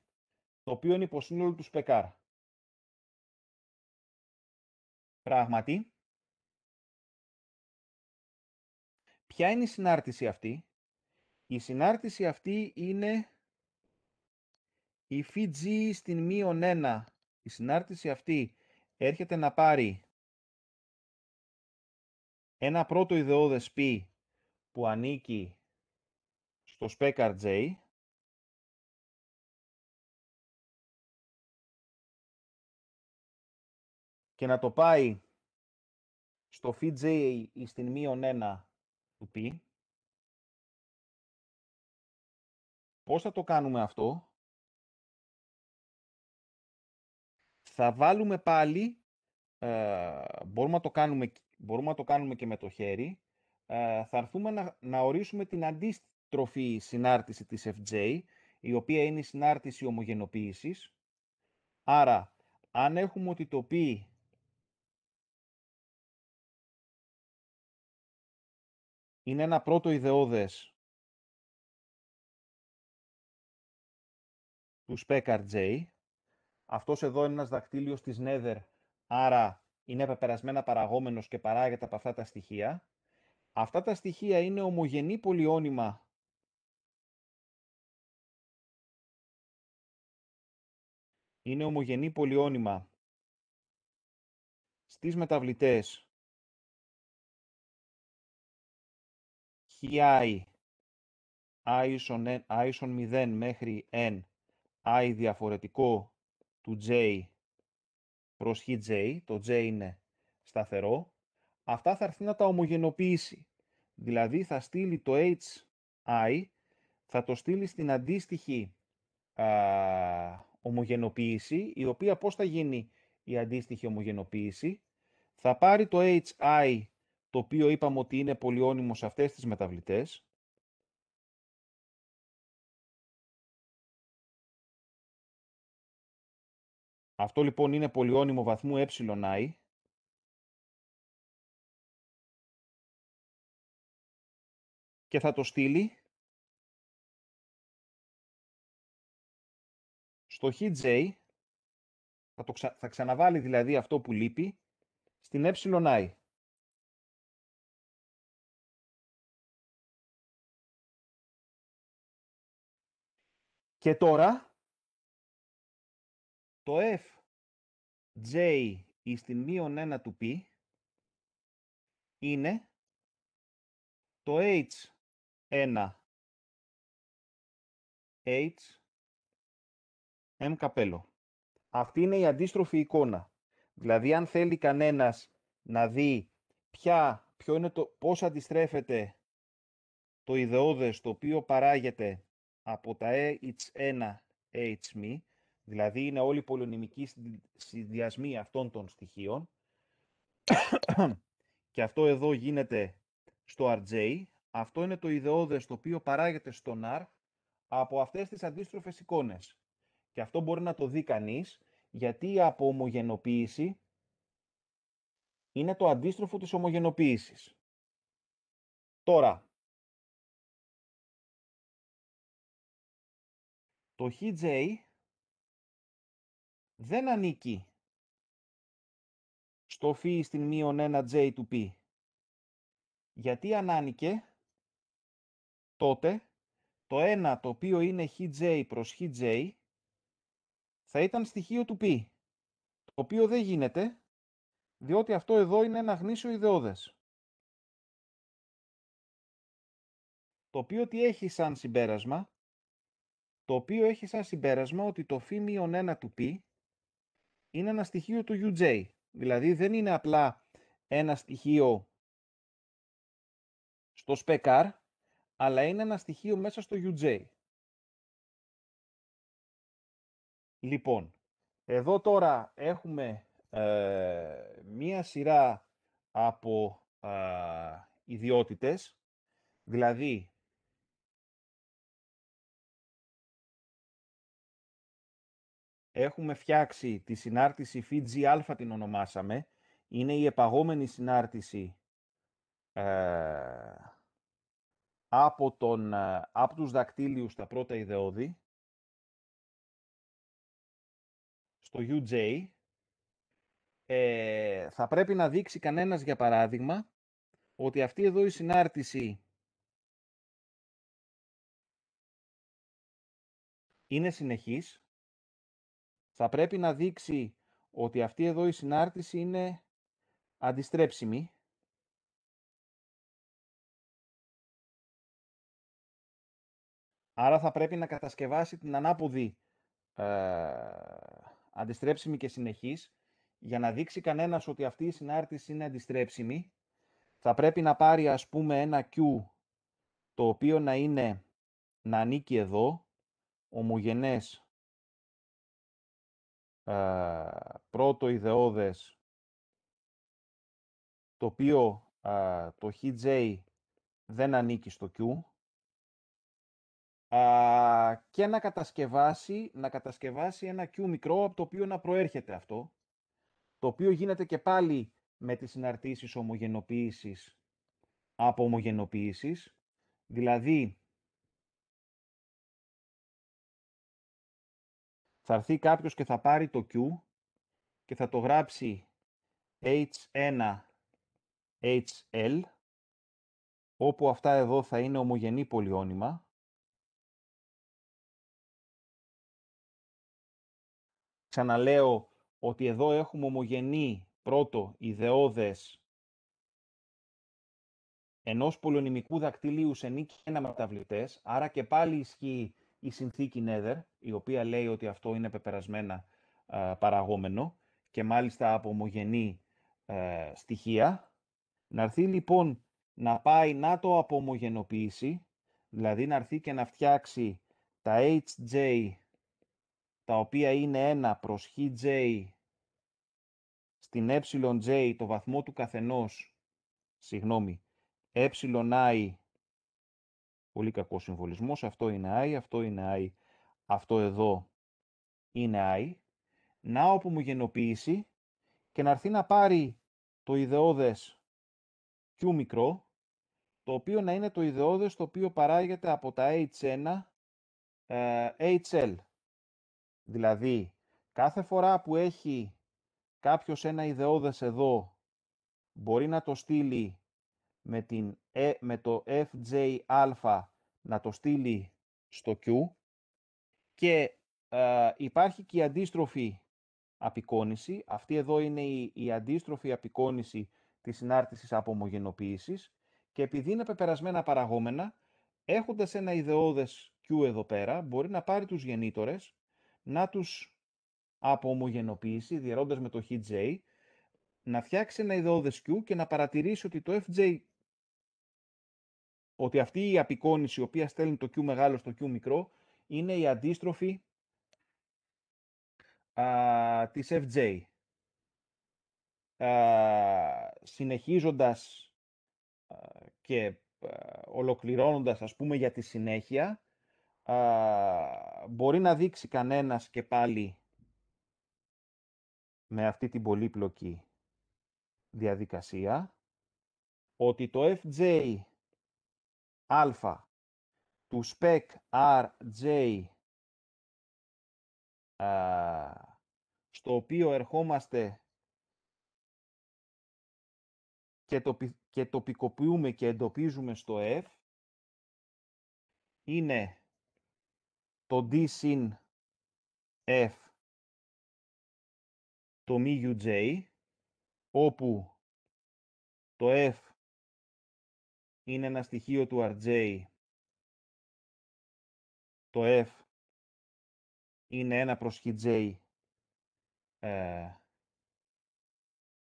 το οποίο είναι υποσύνολο του Σπεκάρ. Πράγματι, ποια είναι η συνάρτηση αυτή. Η συνάρτηση αυτή είναι η Φιτζή στην μείον 1. Η συνάρτηση αυτή έρχεται να πάρει ένα πρώτο ιδεώδες πι που ανήκει στο Σπέκαρ και να το πάει στο FJ ή στην μείον 1 του π. Πώς θα το κάνουμε αυτό. Θα βάλουμε πάλι, ε, μπορούμε, να το κάνουμε, μπορούμε το κάνουμε και με το χέρι, ε, θα έρθουμε να, να ορίσουμε την αντίστροφη συνάρτηση της FJ, η οποία είναι η συνάρτηση ομογενοποίησης. Άρα, αν έχουμε ότι το P είναι ένα πρώτο ιδεώδες του Spec Αυτός εδώ είναι ένας δακτύλιος της Nether, άρα είναι επεπερασμένα παραγόμενος και παράγεται από αυτά τα στοιχεία. Αυτά τα στοιχεία είναι ομογενή πολυόνυμα είναι ομογενή πολυόνυμα στις μεταβλητές χι i ίσον, 0 μέχρι n i διαφορετικό του j προς j το j είναι σταθερό, αυτά θα έρθει να τα ομογενοποιήσει. Δηλαδή θα στείλει το hi, θα το στείλει στην αντίστοιχη α, ομογενοποίηση, η οποία πώς θα γίνει η αντίστοιχη ομογενοποίηση, θα πάρει το hi το οποίο είπαμε ότι είναι πολυόνιμο σε αυτές τις μεταβλητές. Αυτό λοιπόν είναι πολυώνυμο βαθμού ει Και θα το στείλει στο HJ θα, θα ξαναβάλει δηλαδή αυτό που λείπει, στην ει. Και τώρα, το f j εις την μείον 1 του π είναι το h1 h m καπέλο. Αυτή είναι η αντίστροφη εικόνα. Δηλαδή, αν θέλει κανένας να δει ποια, ποιο είναι το, πώς αντιστρέφεται το ιδεώδες το οποίο παράγεται από τα H1-H δηλαδή είναι όλοι οι συνδυασμοί αυτών των στοιχείων και αυτό εδώ γίνεται στο RJ, αυτό είναι το ιδεώδες το οποίο παράγεται στον R από αυτές τις αντίστροφες εικόνες. Και αυτό μπορεί να το δει κανείς, γιατί η απομογενοποίηση είναι το αντίστροφο της ομογενοποίησης. Τώρα, το HJ δεν ανήκει στο φι στην μείον 1 J του π. Γιατί αν τότε το ένα το οποίο είναι HJ προς HJ θα ήταν στοιχείο του π. Το οποίο δεν γίνεται, διότι αυτό εδώ είναι ένα γνήσιο ιδεώδες. Το οποίο τι έχει σαν συμπέρασμα, το οποίο έχει σαν συμπέρασμα ότι το φ-1 του π είναι ένα στοιχείο του UJ. Δηλαδή δεν είναι απλά ένα στοιχείο στο σπεκάρ, αλλά είναι ένα στοιχείο μέσα στο UJ. Λοιπόν, εδώ τώρα έχουμε ε, μία σειρά από ε, ιδιότητες, δηλαδή έχουμε φτιάξει τη συνάρτηση άλφα την ονομάσαμε. Είναι η επαγόμενη συνάρτηση ε, από, τον, ε, από τους δακτύλιους τα πρώτα ιδεώδη στο UJ. Ε, θα πρέπει να δείξει κανένας, για παράδειγμα, ότι αυτή εδώ η συνάρτηση είναι συνεχής θα πρέπει να δείξει ότι αυτή εδώ η συνάρτηση είναι αντιστρέψιμη. Άρα θα πρέπει να κατασκευάσει την ανάποδη ε, αντιστρέψιμη και συνεχής. Για να δείξει κανένας ότι αυτή η συνάρτηση είναι αντιστρέψιμη, θα πρέπει να πάρει ας πούμε ένα Q το οποίο να είναι να ανήκει εδώ, ομογενές ε, πρώτο ιδεώδες το οποίο ε, το HJ δεν ανήκει στο Q και να κατασκευάσει, να κατασκευάσει ένα Q μικρό από το οποίο να προέρχεται αυτό το οποίο γίνεται και πάλι με τις συναρτήσεις ομογενοποίησης από ομογενοποίησης δηλαδή θα έρθει κάποιος και θα πάρει το Q και θα το γράψει H1HL, όπου αυτά εδώ θα είναι ομογενή πολυόνυμα. Ξαναλέω ότι εδώ έχουμε ομογενή πρώτο ιδεώδες ενός πολυονυμικού δακτυλίου σε νίκη ένα μεταβλητές, άρα και πάλι ισχύει η συνθήκη Νέδερ, η οποία λέει ότι αυτό είναι πεπερασμένα παραγόμενο και μάλιστα από ομογενή ε, στοιχεία. Να έρθει λοιπόν να πάει να το απομογενοποιήσει, δηλαδή να έρθει και να φτιάξει τα HJ τα οποία είναι 1 προς HJ στην εj, το βαθμό του καθενός, συγγνώμη, εI Πολύ κακός συμβολισμός. Αυτό είναι I, αυτό είναι I, αυτό εδώ είναι I. Να όπου μου γενοποιήσει και να έρθει να πάρει το ιδεώδες Q μικρό, το οποίο να είναι το ιδεώδες το οποίο παράγεται από τα H1 ε, HL. Δηλαδή, κάθε φορά που έχει κάποιος ένα ιδεώδες εδώ, μπορεί να το στείλει με, την, ε, με το FJα να το στείλει στο Q και ε, υπάρχει και η αντίστροφη απεικόνηση. Αυτή εδώ είναι η, αντίστροφη απεικόνηση της συνάρτησης από και επειδή είναι πεπερασμένα παραγόμενα, έχοντας ένα ιδεώδες Q εδώ πέρα, μπορεί να πάρει τους γεννήτορες, να τους απομογενοποιήσει, διαιρώντας με το HJ, να φτιάξει ένα ιδεώδες Q και να παρατηρήσει ότι το FJ ότι αυτή η απεικόνηση η οποία στέλνει το Q μεγάλο στο Q μικρό είναι η αντίστροφη α, της FJ. Α, συνεχίζοντας και ολοκληρώνοντας, ας πούμε, για τη συνέχεια, μπορεί να δείξει κανένας και πάλι με αυτή την πολύπλοκη διαδικασία ότι το FJ α του spec rj α, στο οποίο ερχόμαστε και, το, και τοπικοποιούμε και εντοπίζουμε στο f είναι το d συν f το μη uj όπου το f είναι ένα στοιχείο του RJ. Το F είναι ένα προς J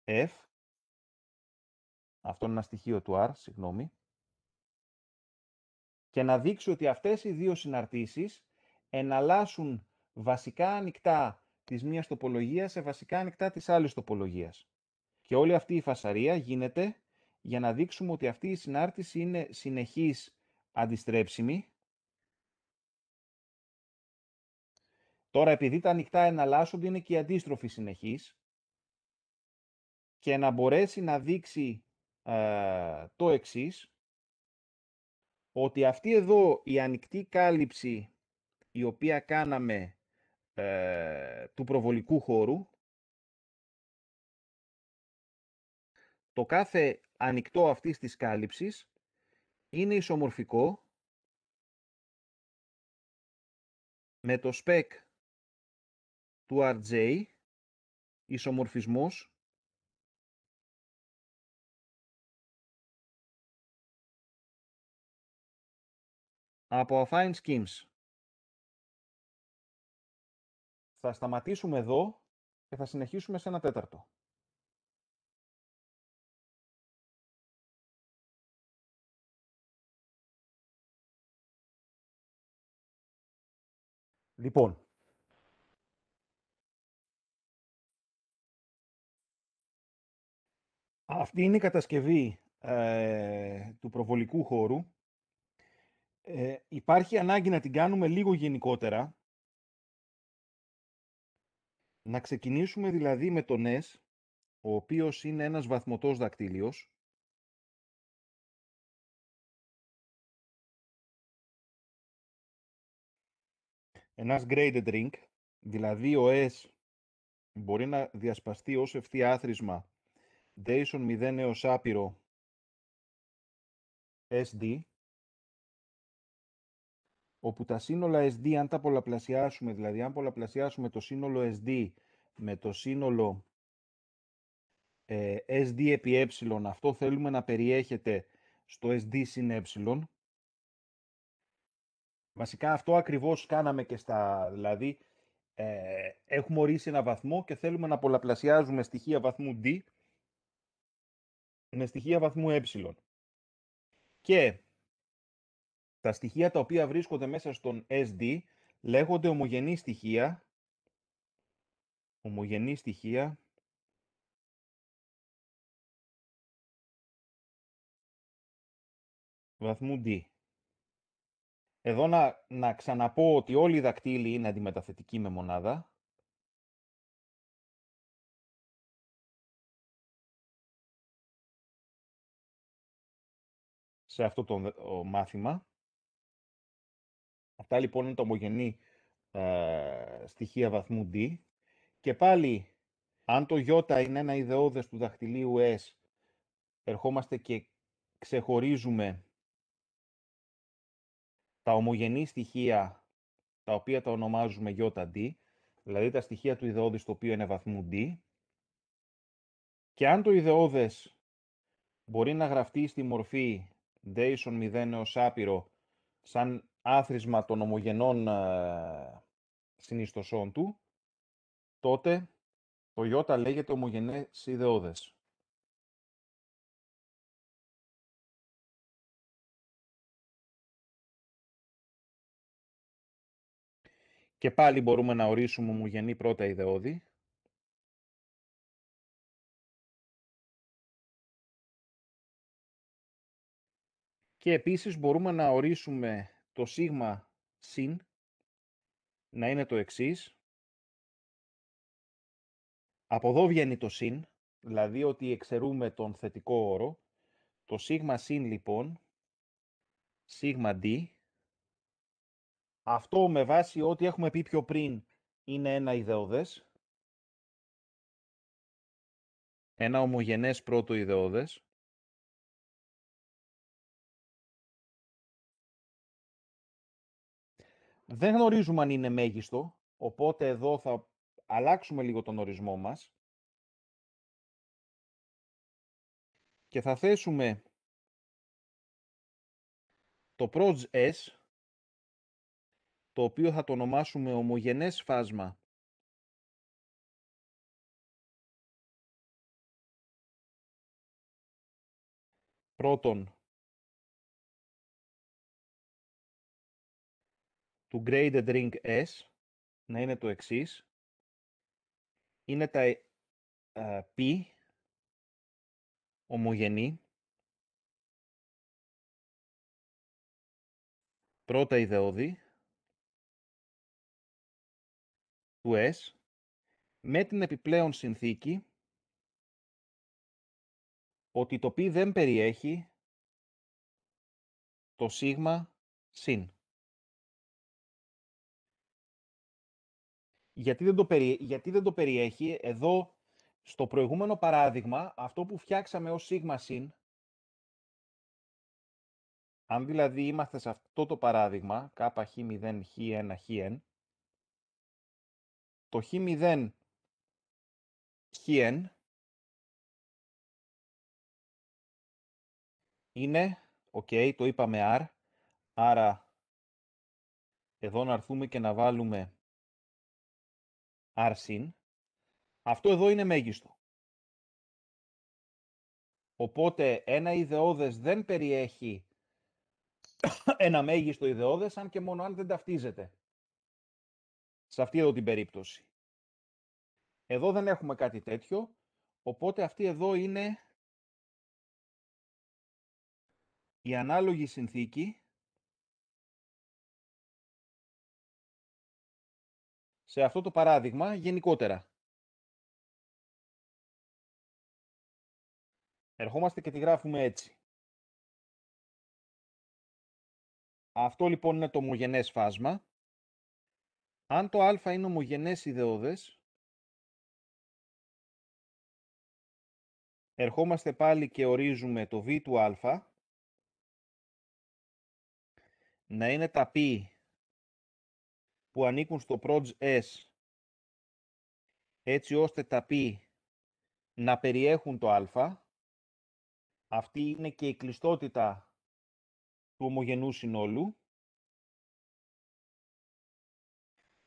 F. Αυτό είναι ένα στοιχείο του R, συγγνώμη. Και να δείξει ότι αυτές οι δύο συναρτήσεις εναλλάσσουν βασικά ανοιχτά της μίας τοπολογίας σε βασικά ανοιχτά της άλλης τοπολογίας. Και όλη αυτή η φασαρία γίνεται για να δείξουμε ότι αυτή η συνάρτηση είναι συνεχής αντιστρέψιμη. Τώρα, επειδή τα ανοιχτά εναλλάσσονται, είναι και η αντίστροφη συνεχής και να μπορέσει να δείξει ε, το εξής, ότι αυτή εδώ η ανοιχτή κάλυψη η οποία κάναμε ε, του προβολικού χώρου, το κάθε ανοιχτό αυτής της κάλυψης είναι ισομορφικό με το spec του RJ ισομορφισμός από affine schemes. Θα σταματήσουμε εδώ και θα συνεχίσουμε σε ένα τέταρτο. Λοιπόν, αυτή είναι η κατασκευή ε, του προβολικού χώρου. Ε, υπάρχει ανάγκη να την κάνουμε λίγο γενικότερα. Να ξεκινήσουμε δηλαδή με τον S, ο οποίος είναι ένας βαθμωτός δακτύλιος, ένας graded ring, δηλαδή ο S μπορεί να διασπαστεί ως ευθεία άθροισμα Dyson 0 έως άπειρο SD, όπου τα σύνολα SD, αν τα πολλαπλασιάσουμε, δηλαδή αν πολλαπλασιάσουμε το σύνολο SD με το σύνολο ε, SD επί ε, αυτό θέλουμε να περιέχεται στο SD συν ε, Βασικά αυτό ακριβώς κάναμε και στα... Δηλαδή, ε, έχουμε ορίσει ένα βαθμό και θέλουμε να πολλαπλασιάζουμε στοιχεία βαθμού D με στοιχεία βαθμού ε. Και τα στοιχεία τα οποία βρίσκονται μέσα στον SD λέγονται ομογενή στοιχεία. Ομογενή στοιχεία. Βαθμού D. Εδώ να, να ξαναπώ ότι όλοι οι δακτύλοι είναι αντιμεταθετικοί με μονάδα. σε αυτό το μάθημα. Αυτά λοιπόν είναι τα ομογενή ε, στοιχεία βαθμού D. Και πάλι, αν το Ι είναι ένα ιδεώδες του δαχτυλίου S, ερχόμαστε και ξεχωρίζουμε τα ομογενή στοιχεία τα οποία τα ονομάζουμε ΙΔ, δηλαδή τα στοιχεία του ιδεώδης το οποίο είναι βαθμού D, και αν το ιδεώδες μπορεί να γραφτεί στη μορφή Dayson 0 έως άπειρο σαν άθροισμα των ομογενών ε, συνιστοσών του, τότε το Ι λέγεται ομογενές ιδεώδες. Και πάλι μπορούμε να ορίσουμε ομογενή πρώτα ιδεώδη, Και επίσης μπορούμε να ορίσουμε το σίγμα συν να είναι το εξής. Από εδώ βγαίνει το συν, δηλαδή ότι εξαιρούμε τον θετικό όρο. Το σίγμα συν λοιπόν, σίγμα d, αυτό με βάση ό,τι έχουμε πει πιο πριν είναι ένα ιδεώδες. Ένα ομογενές πρώτο ιδεώδες. Δεν γνωρίζουμε αν είναι μέγιστο, οπότε εδώ θα αλλάξουμε λίγο τον ορισμό μας. Και θα θέσουμε το proj S το οποίο θα το ονομάσουμε ομογενές φάσμα πρώτον του graded ring S να είναι το εξής. Είναι τα ε, π P ομογενή. Πρώτα ιδεώδη. του με την επιπλέον συνθήκη ότι το π δεν περιέχει το σίγμα συν. Γιατί δεν, το Γιατί δεν το περιέχει, εδώ στο προηγούμενο παράδειγμα, αυτό που φτιάξαμε ως σίγμα συν, αν δηλαδή είμαστε σε αυτό το παράδειγμα, κάπα χ0, χ1, το χ0 χn είναι, οκ, το είπαμε r, άρα εδώ να έρθουμε και να βάλουμε r Αυτό εδώ είναι μέγιστο. Οπότε ένα ιδεώδες δεν περιέχει ένα μέγιστο ιδεώδες, αν και μόνο αν δεν ταυτίζεται σε αυτή εδώ την περίπτωση. Εδώ δεν έχουμε κάτι τέτοιο, οπότε αυτή εδώ είναι η ανάλογη συνθήκη σε αυτό το παράδειγμα γενικότερα. Ερχόμαστε και τη γράφουμε έτσι. Αυτό λοιπόν είναι το ομογενές φάσμα. Αν το α είναι ομογενές ιδεώδες, ερχόμαστε πάλι και ορίζουμε το β του α να είναι τα π που ανήκουν στο πρότζ S έτσι ώστε τα π να περιέχουν το α. Αυτή είναι και η κλειστότητα του ομογενού συνόλου.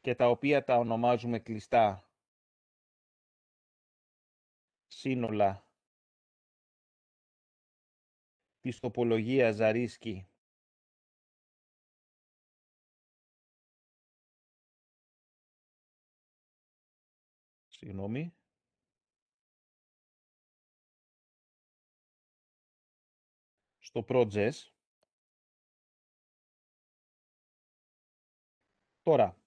και τα οποία τα ονομάζουμε κλειστά σύνολα της τοπολογίας Ζαρίσκη Συγγνώμη. Στο project. Τώρα,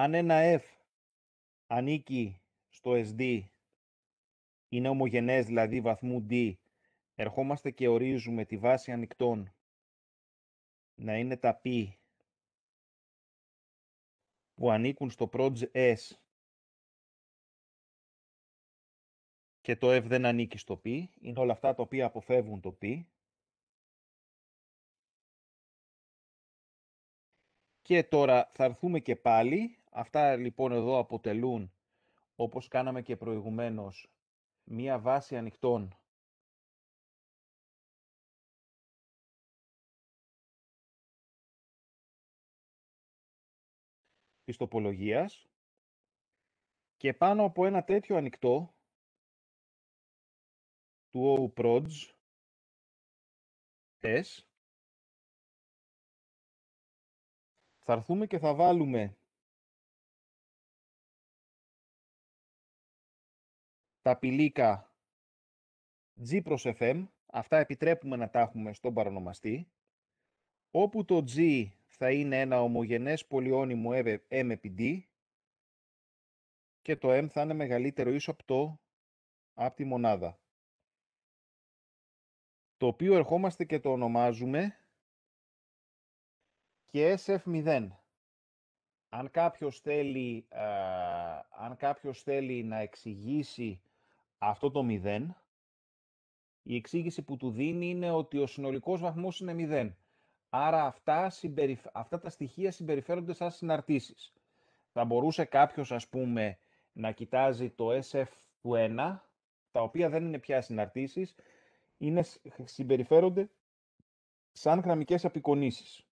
αν ένα F ανήκει στο SD, είναι ομογενές δηλαδή βαθμού D, ερχόμαστε και ορίζουμε τη βάση ανοιχτών να είναι τα P που ανήκουν στο proj S και το F δεν ανήκει στο P, είναι όλα αυτά τα οποία αποφεύγουν το P και τώρα θα έρθουμε και πάλι Αυτά λοιπόν εδώ αποτελούν, όπως κάναμε και προηγουμένως, μία βάση ανοιχτών πιστοπολογίας και πάνω από ένα τέτοιο ανοιχτό του OPRODS S θα έρθουμε και θα βάλουμε τα πηλίκα G προς FM, αυτά επιτρέπουμε να τα έχουμε στον παρονομαστή, όπου το G θα είναι ένα ομογενές πολυόνυμο M επί D και το M θα είναι μεγαλύτερο ίσο από το από τη μονάδα. Το οποίο ερχόμαστε και το ονομάζουμε και SF0. Αν κάποιος θέλει, αν κάποιος θέλει να εξηγήσει αυτό το 0, η εξήγηση που του δίνει είναι ότι ο συνολικός βαθμός είναι 0. Άρα αυτά, τα στοιχεία συμπεριφέρονται σαν συναρτήσεις. Θα μπορούσε κάποιος, ας πούμε, να κοιτάζει το SF του 1, τα οποία δεν είναι πια συναρτήσεις, είναι, συμπεριφέρονται σαν γραμμικές απεικονίσεις.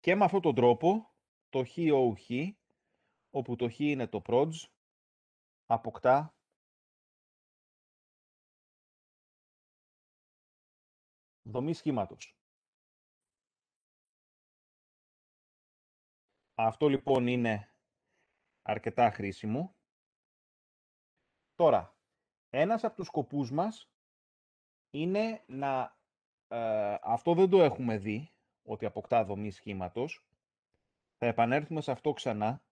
Και με αυτόν τον τρόπο, το χ, όπου το χ είναι το proj, αποκτά δομή σχήματος. Αυτό λοιπόν είναι αρκετά χρήσιμο. Τώρα, ένας από τους σκοπούς μας είναι να... Ε, αυτό δεν το έχουμε δει, ότι αποκτά δομή σχήματος. Θα επανέλθουμε σε αυτό ξανά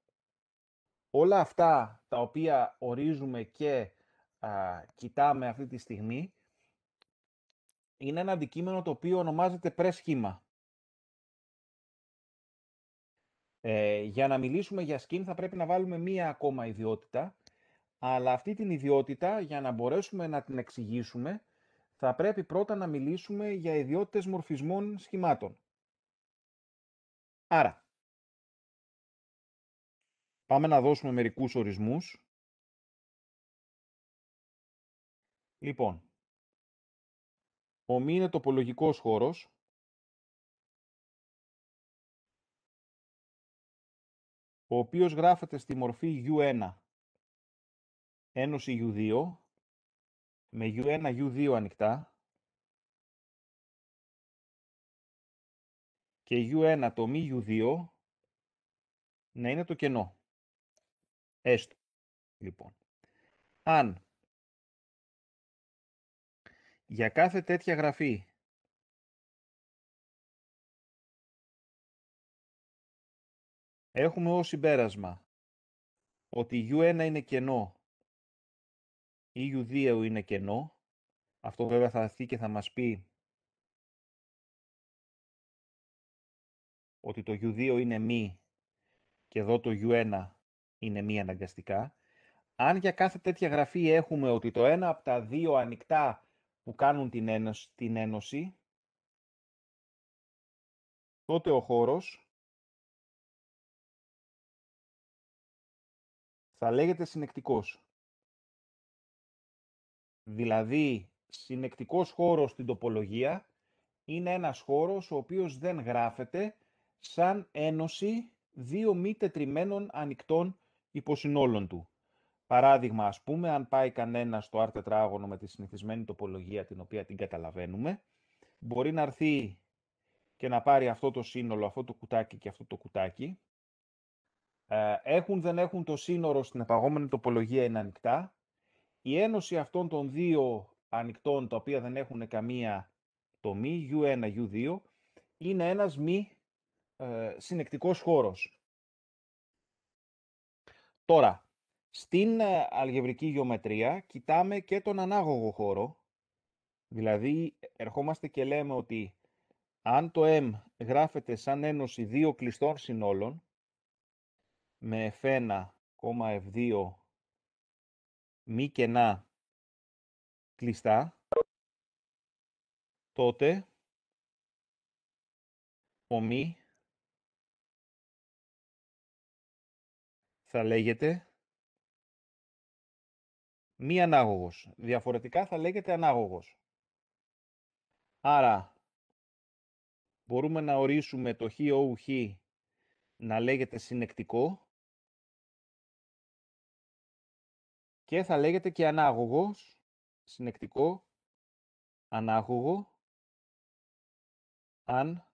όλα αυτά τα οποία ορίζουμε και κοιτάμε αυτή τη στιγμή είναι ένα αντικείμενο το οποίο ονομάζεται πρεσχήμα. Ε, για να μιλήσουμε για skin θα πρέπει να βάλουμε μία ακόμα ιδιότητα, αλλά αυτή την ιδιότητα για να μπορέσουμε να την εξηγήσουμε θα πρέπει πρώτα να μιλήσουμε για ιδιότητες μορφισμών σχημάτων. Άρα, Πάμε να δώσουμε μερικούς ορισμούς. Λοιπόν, ο μη είναι τοπολογικός χώρος. ο οποίος γράφεται στη μορφή U1, ένωση U2, με U1, U2 ανοιχτά, και U1 το μη U2 να είναι το κενό. Έστω. Λοιπόν. Αν για κάθε τέτοια γραφή έχουμε ως συμπέρασμα ότι U1 είναι κενό ή U2 είναι κενό, αυτό βέβαια θα έρθει και θα μας πει ότι το U2 είναι μη και εδώ το U1 είναι μία αναγκαστικά. Αν για κάθε τέτοια γραφή έχουμε ότι το ένα από τα δύο ανοιχτά που κάνουν την ένωση, την ένωση τότε ο χώρος θα λέγεται συνεκτικός. Δηλαδή, συνεκτικός χώρος στην τοπολογία είναι ένας χώρος ο οποίος δεν γράφεται σαν ένωση δύο μη τετριμένων ανοιχτών υποσυνόλων του. Παράδειγμα, ας πούμε, αν πάει κανένας στο R τετράγωνο με τη συνηθισμένη τοπολογία την οποία την καταλαβαίνουμε, μπορεί να έρθει και να πάρει αυτό το σύνολο, αυτό το κουτάκι και αυτό το κουτάκι. Ε, έχουν, δεν έχουν το σύνορο στην επαγόμενη τοπολογία είναι ανοιχτά. Η ένωση αυτών των δύο ανοιχτών, τα οποία δεν έχουν καμία τομή, U1, U2, είναι ένας μη ε, συνεκτικός χώρος. Τώρα, στην ε, αλγεβρική γεωμετρία κοιτάμε και τον ανάγωγο χώρο. Δηλαδή, ερχόμαστε και λέμε ότι αν το M γράφεται σαν ένωση δύο κλειστών συνόλων, με F1, F2, μη κενά, κλειστά, τότε ο μη θα λέγεται μη ανάγωγος. Διαφορετικά θα λέγεται ανάγωγος. Άρα, μπορούμε να ορίσουμε το χ, ο, χ να λέγεται συνεκτικό και θα λέγεται και ανάγωγος, συνεκτικό, ανάγωγο, αν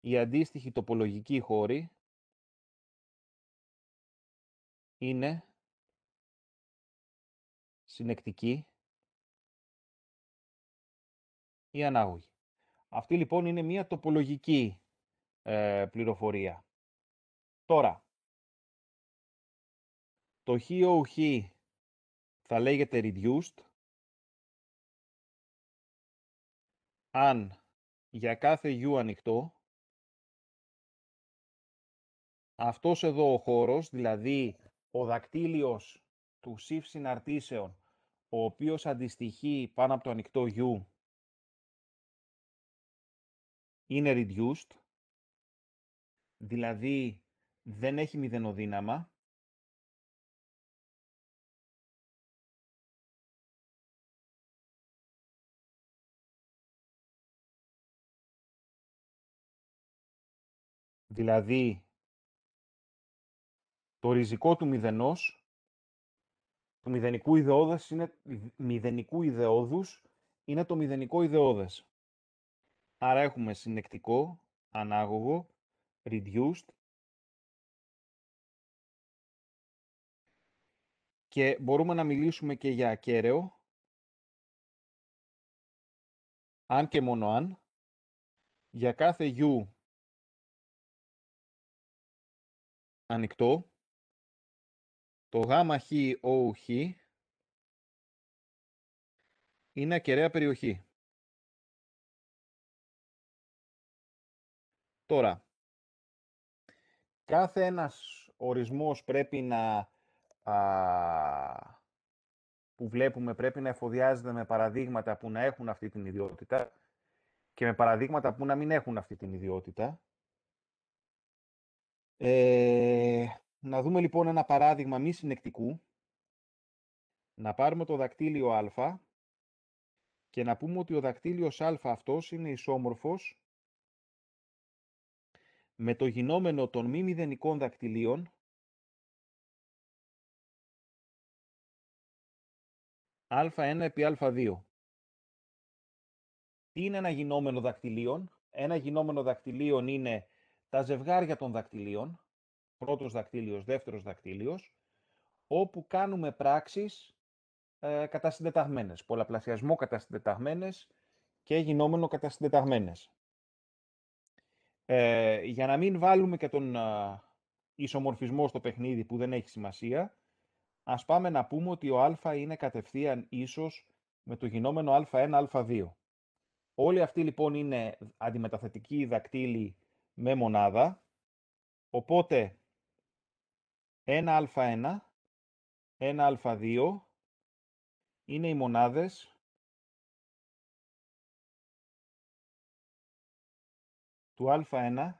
η αντίστοιχη τοπολογική χώρη είναι συνεκτική ή ανάγωγη. Αυτή λοιπόν είναι μια τοπολογική ε, πληροφορία. Τώρα, το χ θα λέγεται reduced αν για κάθε u ανοιχτό αυτός εδώ ο χώρος, δηλαδή ο δακτύλιος του ΣΥΦ συναρτήσεων, ο οποίος αντιστοιχεί πάνω από το ανοιχτό γιου, είναι reduced, δηλαδή δεν έχει μηδενοδύναμα, δηλαδή το ριζικό του μηδενός, του μηδενικού ιδεώδες είναι μηδενικού ιδεώδους, είναι το μηδενικό ιδεώδες. Άρα έχουμε συνεκτικό, ανάγωγο, reduced και μπορούμε να μιλήσουμε και για ακέραιο, αν και μόνο αν, για κάθε u ανοιχτό, το γάμα χ, ο, χ είναι ακεραία περιοχή. Τώρα, κάθε ένας ορισμός πρέπει να α, που βλέπουμε πρέπει να εφοδιάζεται με παραδείγματα που να έχουν αυτή την ιδιότητα και με παραδείγματα που να μην έχουν αυτή την ιδιότητα. Ε, να δούμε λοιπόν ένα παράδειγμα μη συνεκτικού. Να πάρουμε το δακτύλιο α και να πούμε ότι ο δακτύλιος α αυτός είναι ισόμορφος με το γινόμενο των μη μηδενικών δακτυλίων α1 επί α2. Τι είναι ένα γινόμενο δακτυλίων. Ένα γινόμενο δακτυλίων είναι τα ζευγάρια των δακτυλίων πρώτος δακτύλιος, δεύτερος δακτύλιος, όπου κάνουμε πράξεις ε, κατασυντεταγμένες, πολλαπλασιασμό κατασυντεταγμένες και γινόμενο κατασυντεταγμένες. Ε, για να μην βάλουμε και τον ε, ισομορφισμό στο παιχνίδι που δεν έχει σημασία, ας πάμε να πούμε ότι ο α είναι κατευθείαν ίσος με το γινόμενο α1, α2. Όλοι αυτοί λοιπόν είναι αντιμεταθετικοί δακτύλοι με μονάδα, οπότε 1 α1, 1 α2 είναι οι μονάδες του α1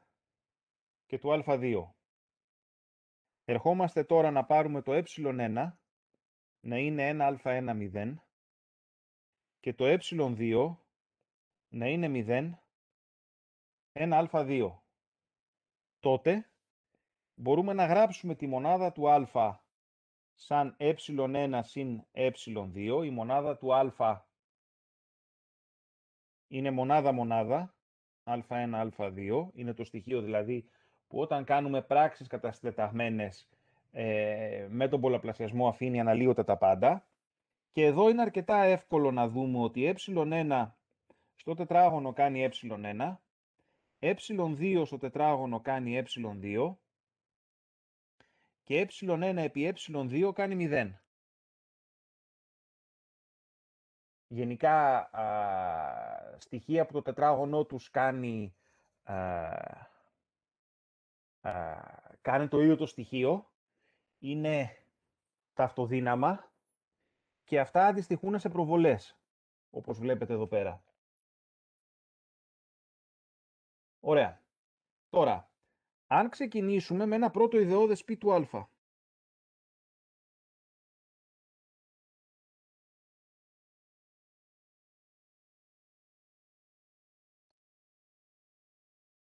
και του α2. Ερχόμαστε τώρα να πάρουμε το ε1 να είναι 1 α1 0 και το ε2 να είναι 0 1 α2. Τότε μπορούμε να γράψουμε τη μονάδα του α σαν ε1 συν ε2. Η μονάδα του α είναι μονάδα-μονάδα, α1, α2. Είναι το στοιχείο δηλαδή που όταν κάνουμε πράξεις καταστεταγμένες ε, με τον πολλαπλασιασμό αφήνει αναλύωτα τα πάντα. Και εδώ είναι αρκετά εύκολο να δούμε ότι ε1 στο τετράγωνο κάνει ε1, ε2 στο τετράγωνο κάνει ε2 και ε1 επί ε2 κάνει 0. Γενικά α, στοιχεία από το τετράγωνο τους κάνει, κάνει το ίδιο το στοιχείο, είναι ταυτοδύναμα και αυτά αντιστοιχούν σε προβολές, όπως βλέπετε εδώ πέρα. Ωραία. Τώρα, αν ξεκινήσουμε με ένα πρώτο ιδεώδες π του α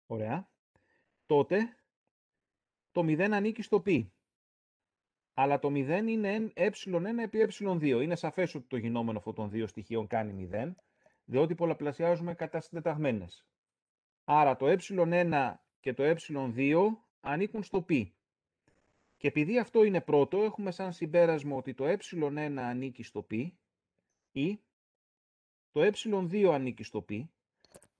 Ωραία. Τότε το 0 ανήκει στο π. Αλλά το 0 είναι ε1 επί ε2. Είναι σαφές ότι το γινόμενο αυτών των δύο στοιχείων κάνει 0, διότι πολλαπλασιάζουμε κατά συντεταγμένε. Άρα το ε1 και το ε2 ανήκουν στο π. Και επειδή αυτό είναι πρώτο, έχουμε σαν συμπέρασμα ότι το ε1 ανήκει στο π ή το ε2 ανήκει στο π,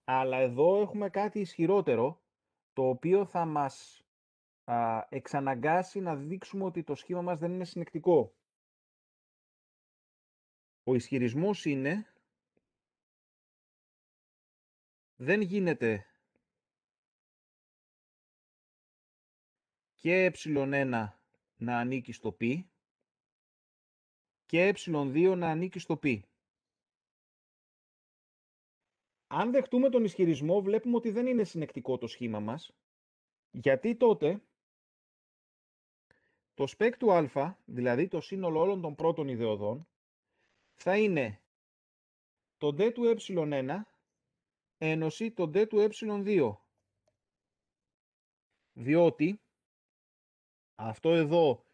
αλλά εδώ έχουμε κάτι ισχυρότερο, το οποίο θα μας α, εξαναγκάσει να δείξουμε ότι το σχήμα μας δεν είναι συνεκτικό. Ο ισχυρισμός είναι δεν γίνεται και ε1 να ανήκει στο π και ε2 να ανήκει στο π. Αν δεχτούμε τον ισχυρισμό, βλέπουμε ότι δεν είναι συνεκτικό το σχήμα μας, γιατί τότε το σπέκ του α, δηλαδή το σύνολο όλων των πρώτων ιδεοδών, θα είναι το d του ε1 ένωση το d του ε2. Διότι αυτό εδώ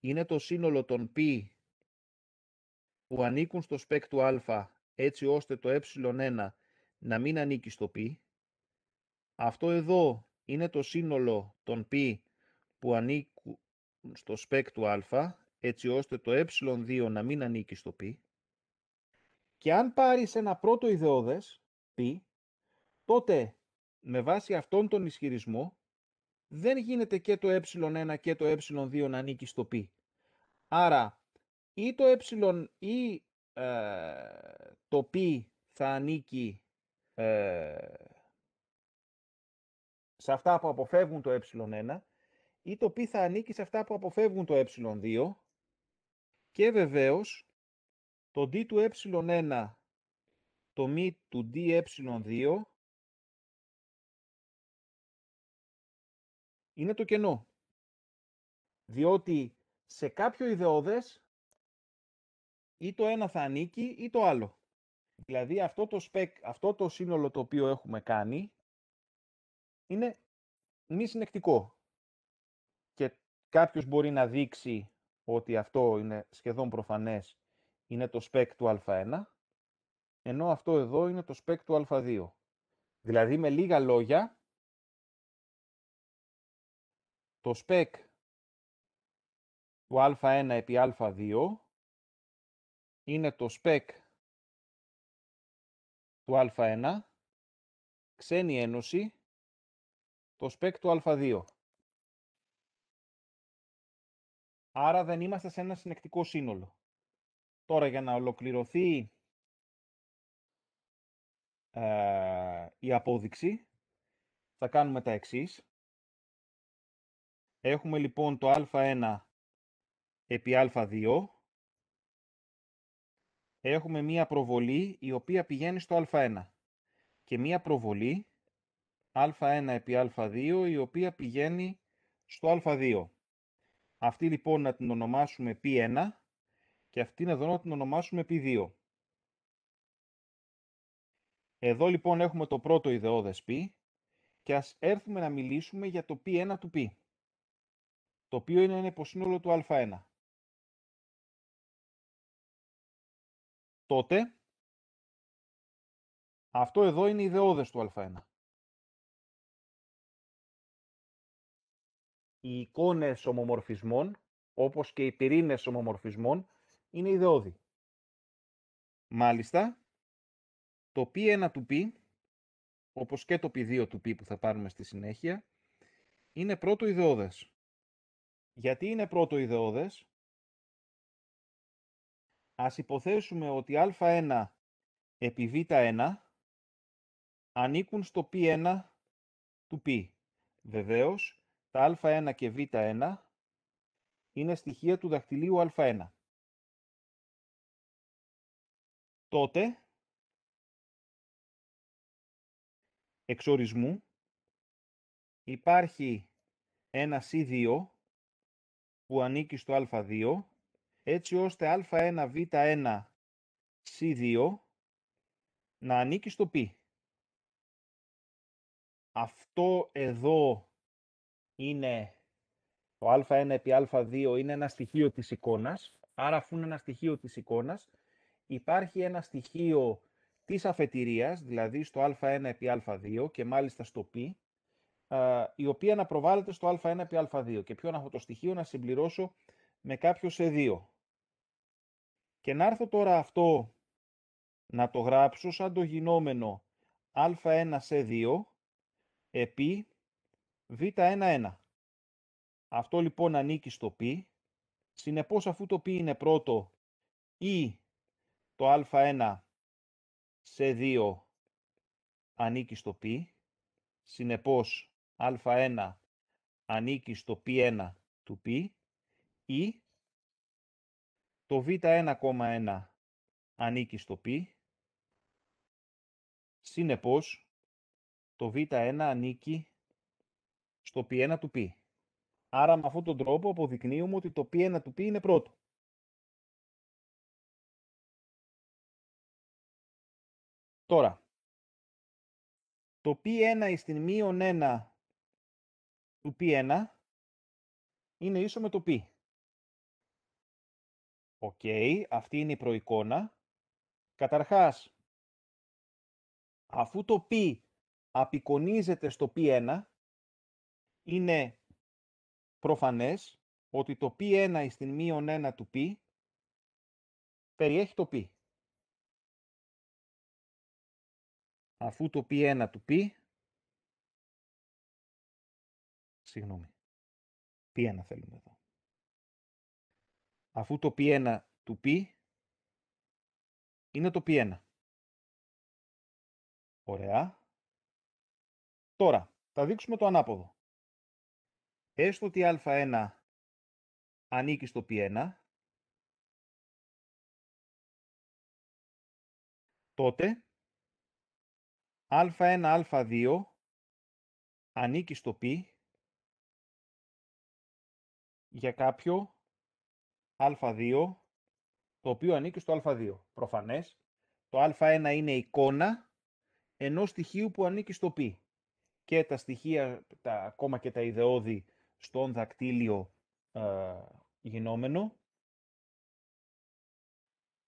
είναι το σύνολο των π που ανήκουν στο σπέκ του α έτσι ώστε το ε1 να μην ανήκει στο π. Αυτό εδώ είναι το σύνολο των π που ανήκουν στο σπέκ του α έτσι ώστε το ε2 να μην ανήκει στο π. Και αν πάρεις ένα πρώτο ιδεώδες π, τότε με βάση αυτόν τον ισχυρισμό δεν γίνεται και το ε1 και το ε2 να ανήκει στο π. Άρα ή το ε ή ε, το π ε, ε θα ανήκει σε αυτά που αποφεύγουν το ε1 ή το π θα ανήκει σε αυτά που αποφεύγουν το ε2 και βεβαίως το d του ε1 το μη του ε 2 είναι το κενό. Διότι σε κάποιο ιδεώδες ή το ένα θα ανήκει ή το άλλο. Δηλαδή αυτό το, σπεκ, αυτό το σύνολο το οποίο έχουμε κάνει είναι μη συνεκτικό. Και κάποιος μπορεί να δείξει ότι αυτό είναι σχεδόν προφανές, είναι το σπεκ του α1, ενώ αυτό εδώ είναι το σπεκ του α2. Δηλαδή με λίγα λόγια, το spec του α1 επί α2 είναι το spec του α1, ξένη ένωση, το spec του α2. Άρα δεν είμαστε σε ένα συνεκτικό σύνολο. Τώρα για να ολοκληρωθεί ε, η απόδειξη, θα κάνουμε τα εξής. Έχουμε λοιπόν το α1 επί α2. Έχουμε μία προβολή η οποία πηγαίνει στο α1 και μία προβολή α1 επί α2 η οποία πηγαίνει στο α2. Αυτή λοιπόν να την ονομασουμε π P1 και αυτή εδώ να την ονομασουμε π P2. Εδώ λοιπόν έχουμε το πρώτο ιδεώδες π και ας έρθουμε να μιλήσουμε για το π 1 του π το οποίο είναι ένα υποσύνολο του α1. Τότε, αυτό εδώ είναι ιδεώδες του α1. Οι εικόνες ομομορφισμών, όπως και οι πυρήνες ομομορφισμών, είναι ιδεώδη. Μάλιστα, το π1 του π, όπως και το π2 του π που θα πάρουμε στη συνέχεια, είναι πρώτο ιδεώδες. Γιατί είναι πρώτο ιδεώδες. Ας υποθέσουμε ότι α1 επί β1 ανήκουν στο π1 του π. Βεβαίως, τα α1 και β1 είναι στοιχεία του δαχτυλίου α1. Τότε, εξορισμού, υπάρχει ένα C2 που ανήκει στο α2, έτσι ώστε α1, β1, c2 να ανήκει στο π. Αυτό εδώ είναι το α1 επί α2 είναι ένα στοιχείο της εικόνας. Άρα αφού είναι ένα στοιχείο της εικόνας, υπάρχει ένα στοιχείο της αφετηρίας, δηλαδή στο α1 επί α2 και μάλιστα στο π, η οποία να προβάλλεται στο α1 επί α2 και ποιον αυτό το στοιχείο να συμπληρώσω με κάποιο σε 2. Και να έρθω τώρα αυτό να το γράψω σαν το γινόμενο α1 σε 2 επί β11. Αυτό λοιπόν ανήκει στο π. Συνεπώς αφού το π είναι πρώτο ή το α1 σε 2 ανήκει στο π. Συνεπώς α1 ανήκει στο π1 του π ή το β1,1 ανήκει στο π. Συνεπώς, το β1 ανήκει στο π1 του π. Άρα με αυτόν τον τρόπο αποδεικνύουμε ότι το π1 του π είναι πρώτο. Τώρα, το π1 στην μείον 1 του π 1 είναι ίσο με το π. Οκ, αυτή είναι η προεικόνα. Καταρχάς, αφού το π απεικονίζεται στο π 1 είναι προφανές ότι το π 1 την μείον 1 του π περιέχει το π. Αφού το π 1 του π συγγνωμη πιένα P1 θέλουμε εδώ. Αφού το π 1 του πι είναι το π1. Ωραία. Τώρα θα δείξουμε το ανάποδο. Έστω ότι αλφαίκη στο π1, τότε άλφα 1 Ωραία. Τώρα, θα δείξουμε το ανάποδο. Έστω ότι α1 ανήκει στο P1, τότε α1, α2 ανήκει στο π 1 τοτε α 1 α 2 ανηκει στο πι, για κάποιο α2 το οποίο ανήκει στο α2. Προφανές, το α1 είναι εικόνα ενός στοιχείου που ανήκει στο π. Και τα στοιχεία, τα, ακόμα και τα ιδεώδη στον δακτύλιο ε, γινόμενο,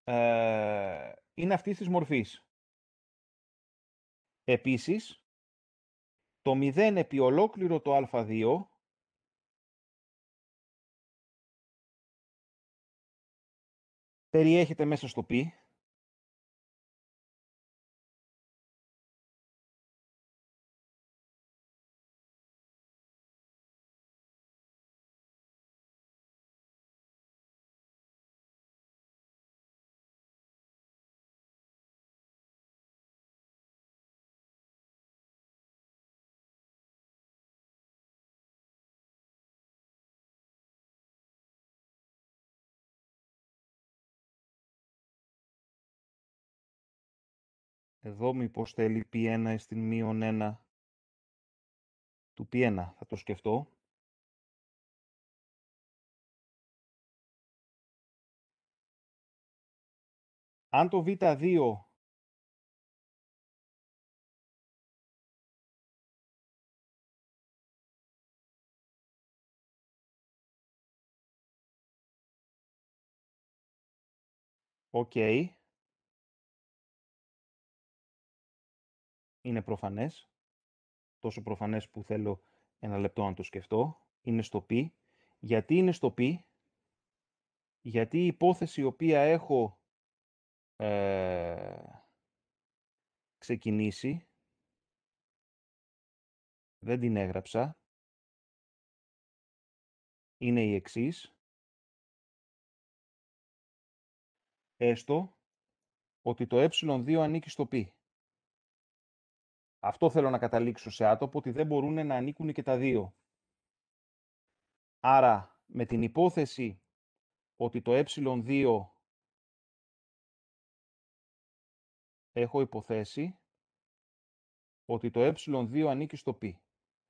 ε, είναι αυτής της μορφής. Επίσης, το 0 επί ολόκληρο το α2 περιέχεται μέσα στο πι, Εδώ μήπως θέλει π1 στην μείον 1 του π1. Θα το σκεφτώ. Αν το β2 Οκ. Okay. είναι προφανές, τόσο προφανές που θέλω ένα λεπτό να το σκεφτώ, είναι στο π. Γιατί είναι στο π, γιατί η υπόθεση η οποία έχω ε, ξεκινήσει, δεν την έγραψα, είναι η εξής. Έστω ότι το ε2 ανήκει στο πι. Αυτό θέλω να καταλήξω σε άτομο, ότι δεν μπορούν να ανήκουν και τα δύο. Άρα, με την υπόθεση ότι το ε2 έχω υποθέσει ότι το ε2 ανήκει στο π.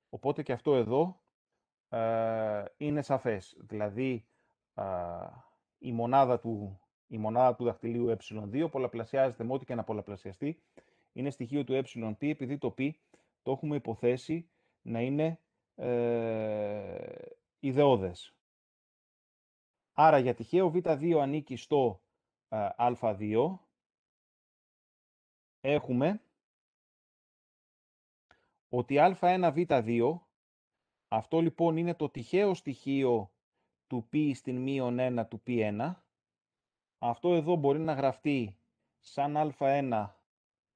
Οπότε και αυτό εδώ ε, είναι σαφές. Δηλαδή, ε, η μονάδα του η μονάδα του δαχτυλίου ε2 πολλαπλασιάζεται με ό,τι και να πολλαπλασιαστεί είναι στοιχείο του επ επειδή το π το έχουμε υποθέσει να είναι ε, ιδεώδες. Άρα για τυχαίο β2 ανήκει στο ε, α2. Έχουμε ότι α1 β2, αυτό λοιπόν είναι το τυχαίο στοιχείο του π στην μείον 1 του π1. Αυτό εδώ μπορεί να γραφτεί σαν α1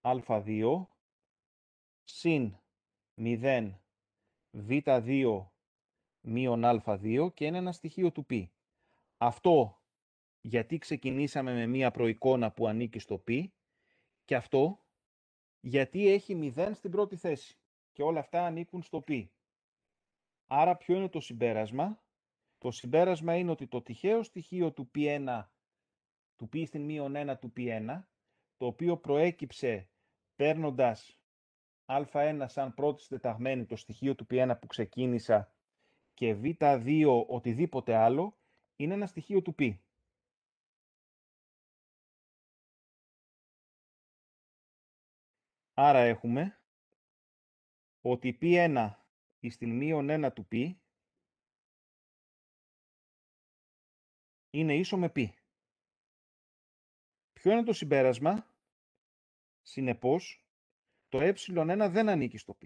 α2 συν 0 β2 μείον α2 και είναι ένα στοιχείο του π. Αυτό γιατί ξεκινήσαμε με μία προεικόνα που ανήκει στο π και αυτό γιατί έχει 0 στην πρώτη θέση και όλα αυτά ανήκουν στο π. Άρα ποιο είναι το συμπέρασμα. Το συμπέρασμα είναι ότι το τυχαίο στοιχείο του π1, του π στην μείον 1 του π1, το οποίο προέκυψε παίρνοντας Α1 σαν πρώτη συντεταγμένη το στοιχείο του P1 που ξεκίνησα και Β2 οτιδήποτε άλλο, είναι ένα στοιχείο του P. Άρα έχουμε ότι εχουμε οτι π 1 εις την μείον 1 του π είναι ίσο με π. Ποιο είναι το συμπέρασμα? Συνεπώς, το ε1 δεν ανήκει στο π.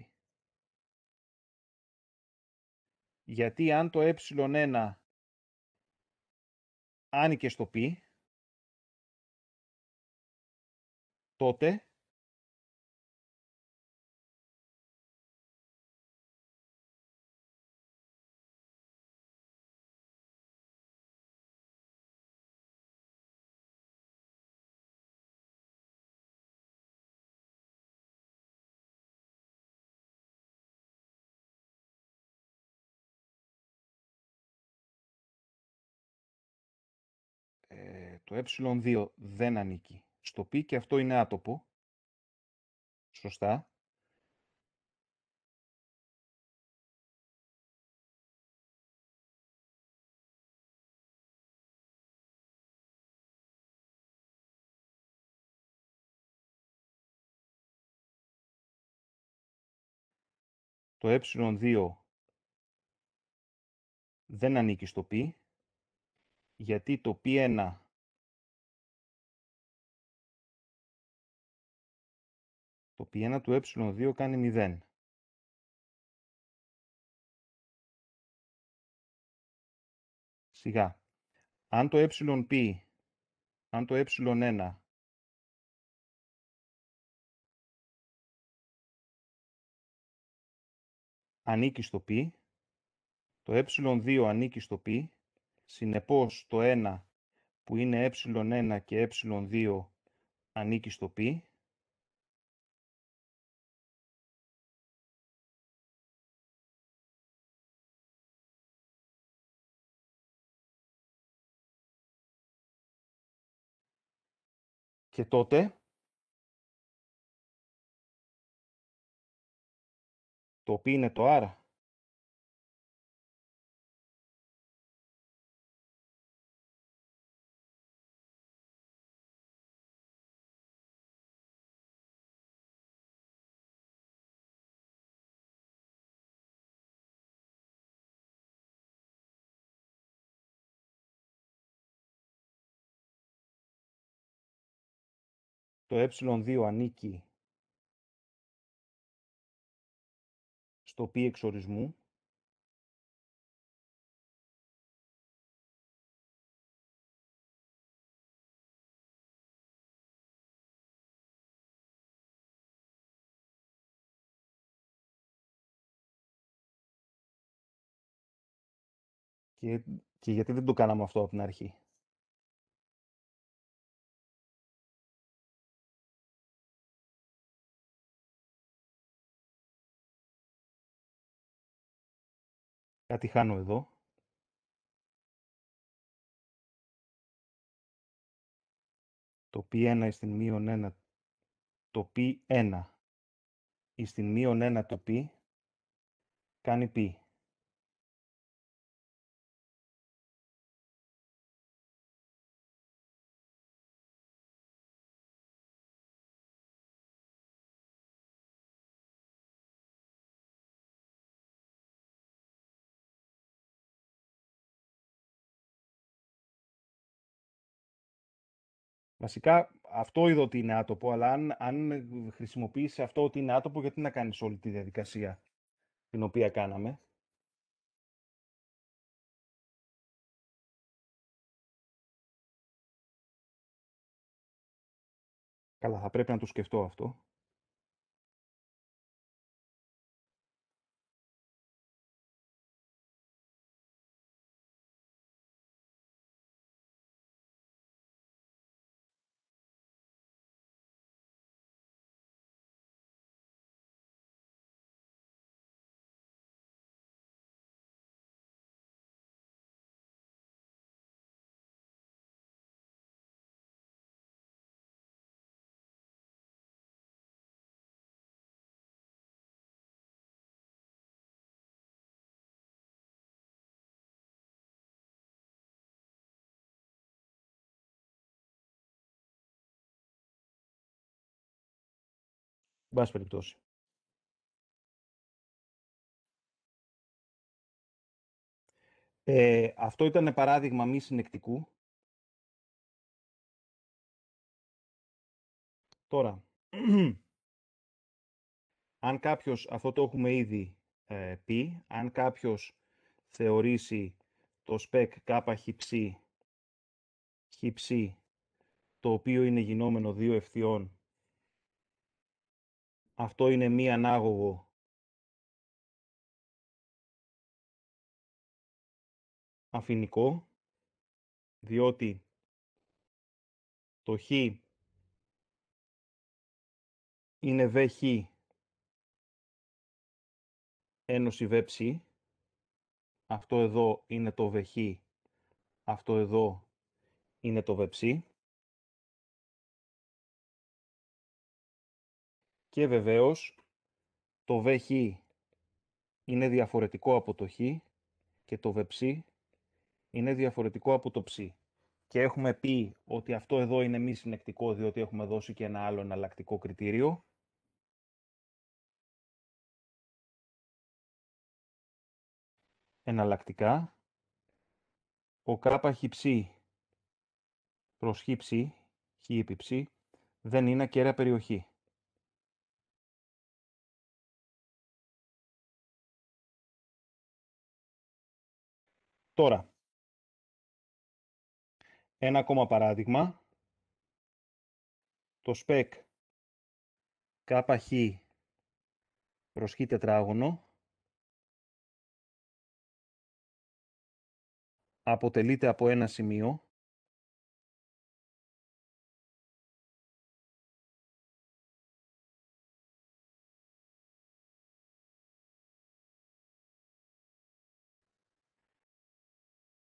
Γιατί αν το ε1 άνοικε στο π, τότε Το ε2 δεν ανήκει στο π και αυτό είναι άτοπο. Σωστά. Το ε2 δεν ανήκει στο π, γιατί το π1 Το π1 του ε2 κάνει 0. Σιγά. Αν το επ, αν το ε1 ανήκει στο π, το ε2 ανήκει στο π, συνεπώς το 1 που είναι ε1 και ε2 ανήκει στο π, Και τότε το οποίο είναι το άρα Το ε2 ανήκει στο πι εξορισμού. Και, και γιατί δεν το κάναμε αυτό από την αρχή. Κάτι χάνω εδώ το π1 εις την μείον 1 το π1 εις την μείον 1 το π κάνει π. Βασικά, αυτό είδω ότι είναι άτομο, αλλά αν, αν χρησιμοποιήσει αυτό ότι είναι άτομο, γιατί να κάνεις όλη τη διαδικασία την οποία κάναμε. Καλά, θα πρέπει να το σκεφτώ αυτό. πάση περιπτώσει ε, αυτό ήταν παράδειγμα μη συνεκτικού. Τώρα, αν κάποιος, αυτό το έχουμε ήδη ε, πει, αν κάποιος θεωρήσει το σπεκ κάπα ΧΙΨΙ χιψί, το οποίο είναι γινόμενο δύο ευθειών αυτό είναι μη ανάγωγο. αφηνικό, διότι το χ είναι βχ ένωση ψ. Αυτό εδώ είναι το βχ, αυτό εδώ είναι το βεψί. Και βεβαίως το ΒΧ είναι διαφορετικό από το Χ και το ΒΨ είναι διαφορετικό από το Ψ. Και έχουμε πει ότι αυτό εδώ είναι μη συνεκτικό διότι έχουμε δώσει και ένα άλλο εναλλακτικό κριτήριο. Εναλλακτικά, ο ΚΧ προς χ ψ, δεν είναι ακέραια περιοχή. Τώρα, ένα ακόμα παράδειγμα. Το ΣΠΕΚ kh προς χ τετράγωνο αποτελείται από ένα σημείο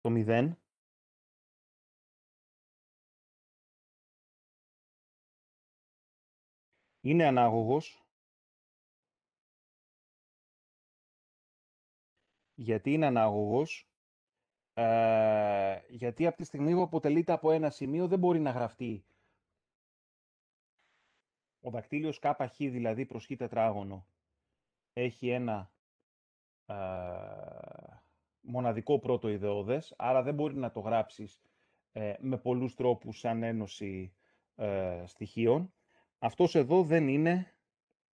το 0. Είναι ανάγωγος. Γιατί είναι ανάγωγος. Ε, γιατί από τη στιγμή που αποτελείται από ένα σημείο δεν μπορεί να γραφτεί ο δακτύλιος ΚΧ, δηλαδή προς χ τετράγωνο, έχει ένα ε, μοναδικό πρώτο ιδεώδες, άρα δεν μπορεί να το γράψεις ε, με πολλούς τρόπους σαν ένωση ε, στοιχείων. Αυτός εδώ δεν είναι,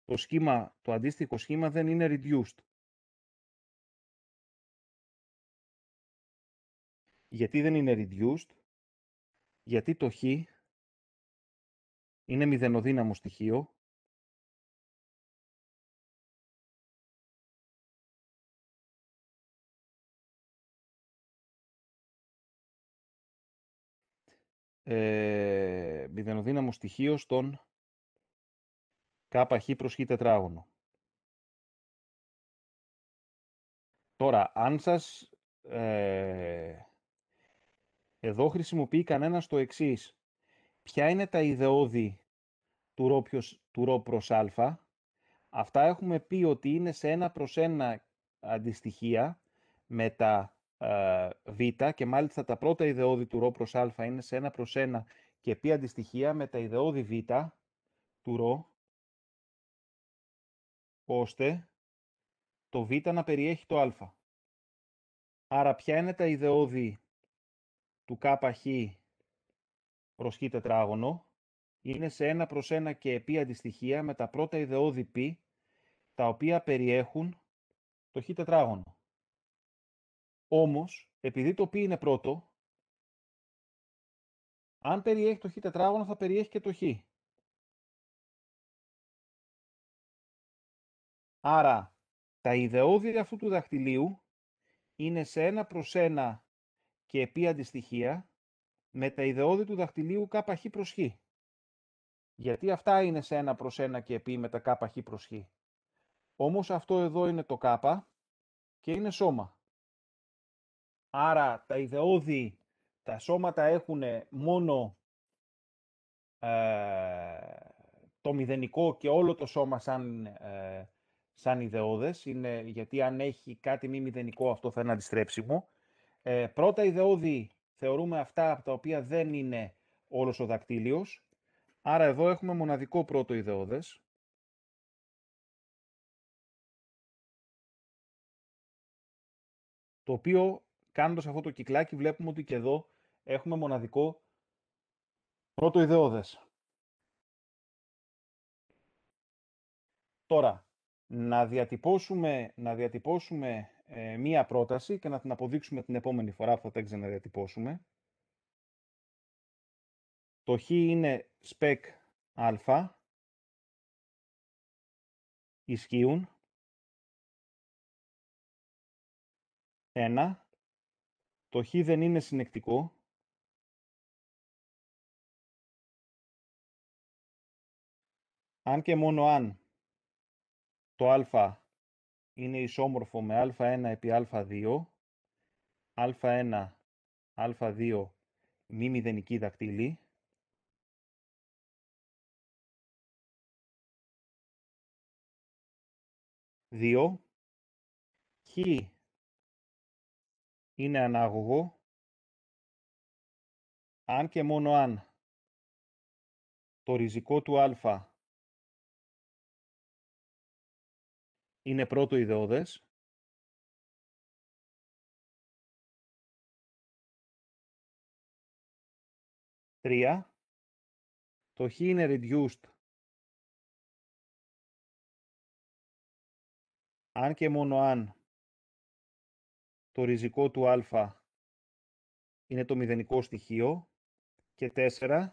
το, σχήμα, το αντίστοιχο σχήμα δεν είναι reduced. Γιατί δεν είναι reduced, γιατί το χ είναι μηδενοδύναμο στοιχείο ε, μηδενοδύναμος στοιχείο στον ΚΧ προς Χ τετράγωνο. Τώρα, αν σας... Ε, εδώ χρησιμοποιεί κανένας το εξής. Ποια είναι τα ιδεώδη του ρο, του προς α. Αυτά έχουμε πει ότι είναι σε ένα προς ένα αντιστοιχεία με τα ε, β και μάλιστα τα πρώτα ιδεώδη του Ρο προς Α είναι σε 1 προς 1 και επί αντιστοιχεία με τα ιδεώδη Β του Ρο ώστε το Β να περιέχει το Α. Άρα ποια είναι τα ιδεώδη του ΚΧ προς Χ τετράγωνο είναι σε 1 προς 1 και επί αντιστοιχεία με τα πρώτα ιδεώδη π τα οποία περιέχουν το Χ τετράγωνο. Όμως, επειδή το π είναι πρώτο, αν περιέχει το χ τετράγωνο, θα περιέχει και το χ. Άρα, τα ιδεώδη αυτού του δαχτυλίου είναι σε ένα προς ένα και επί αντιστοιχεία με τα ιδεώδη του δαχτυλίου ΚΧ προς χ. Γιατί αυτά είναι σε ένα προς ένα και επί με τα προς χ. Όμως αυτό εδώ είναι το κάπα και είναι σώμα. Άρα τα ιδεώδη, τα σώματα έχουν μόνο ε, το μηδενικό και όλο το σώμα σαν, ε, σαν ιδεώδες, είναι, γιατί αν έχει κάτι μη μηδενικό αυτό θα είναι αντιστρέψιμο. Ε, πρώτα ιδεώδη θεωρούμε αυτά από τα οποία δεν είναι όλος ο δακτύλιος, άρα εδώ έχουμε μοναδικό πρώτο ιδεώδες. το οποίο κάνοντας αυτό το κυκλάκι βλέπουμε ότι και εδώ έχουμε μοναδικό πρώτο ιδεώδες. Τώρα, να διατυπώσουμε, να διατυπώσουμε ε, μία πρόταση και να την αποδείξουμε την επόμενη φορά που θα τα ξαναδιατυπώσουμε. Το χ είναι spec α, ισχύουν, 1, το χ δεν είναι συνεκτικό. Αν και μόνο αν το α είναι ισόμορφο με α1 επί α2, α1, α2 μη μηδενική δακτύλη, δύο, χ είναι ανάγωγο αν και μόνο αν το ριζικό του α είναι πρώτο ιδεώδες Τρία, το χ είναι reduced αν και μόνο αν το ριζικό του α είναι το μηδενικό στοιχείο και 4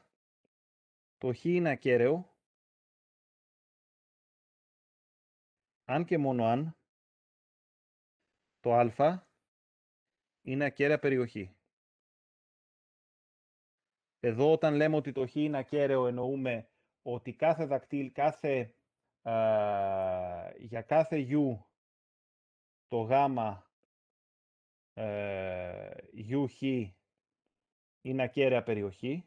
το χ είναι ακέραιο αν και μόνο αν το α είναι ακέραια περιοχή. Εδώ όταν λέμε ότι το χ είναι ακέραιο εννοούμε ότι κάθε δακτύλ, κάθε, α, για κάθε u το γάμα ε, γιου, είναι ακέραια περιοχή.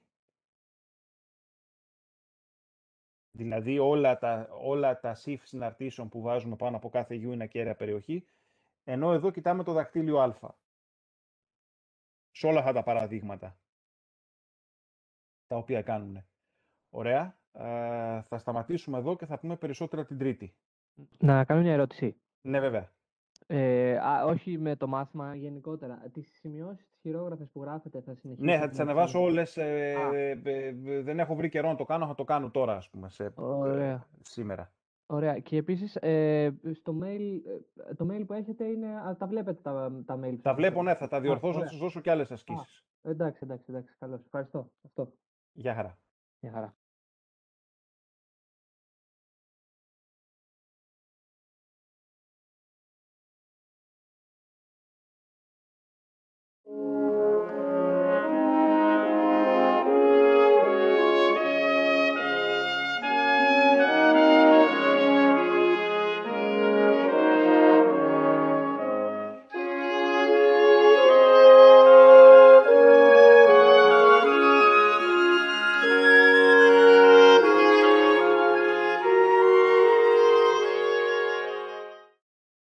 Δηλαδή όλα τα, όλα τα συναρτήσεων που βάζουμε πάνω από κάθε γιου είναι ακέραια περιοχή, ενώ εδώ κοιτάμε το δακτύλιο α. Σε όλα αυτά τα παραδείγματα τα οποία κάνουν. Ωραία. Ε, θα σταματήσουμε εδώ και θα πούμε περισσότερα την Τρίτη. Να κάνω μια ερώτηση. Ναι, βέβαια. Ε, όχι με το μάθημα γενικότερα. Τις σημειώσεις, τις χειρόγραφες που γράφετε θα συνεχίσετε. Ναι, θα τις ανεβάσω όλες. Ε, ε, ε, δεν έχω βρει καιρό να το κάνω, θα το κάνω τώρα, ας πούμε, σήμερα. Ωραία. Και επίσης στο mail, το mail που έχετε είναι. τα βλέπετε τα, τα mail. Τα βλέπω, ναι, θα τα διορθώσω, θα σας δώσω και άλλες ασκήσεις. Εντάξει, εντάξει, εντάξει. Καλώς. Ευχαριστώ. Αυτό. Γεια χαρά. Γεια χαρά.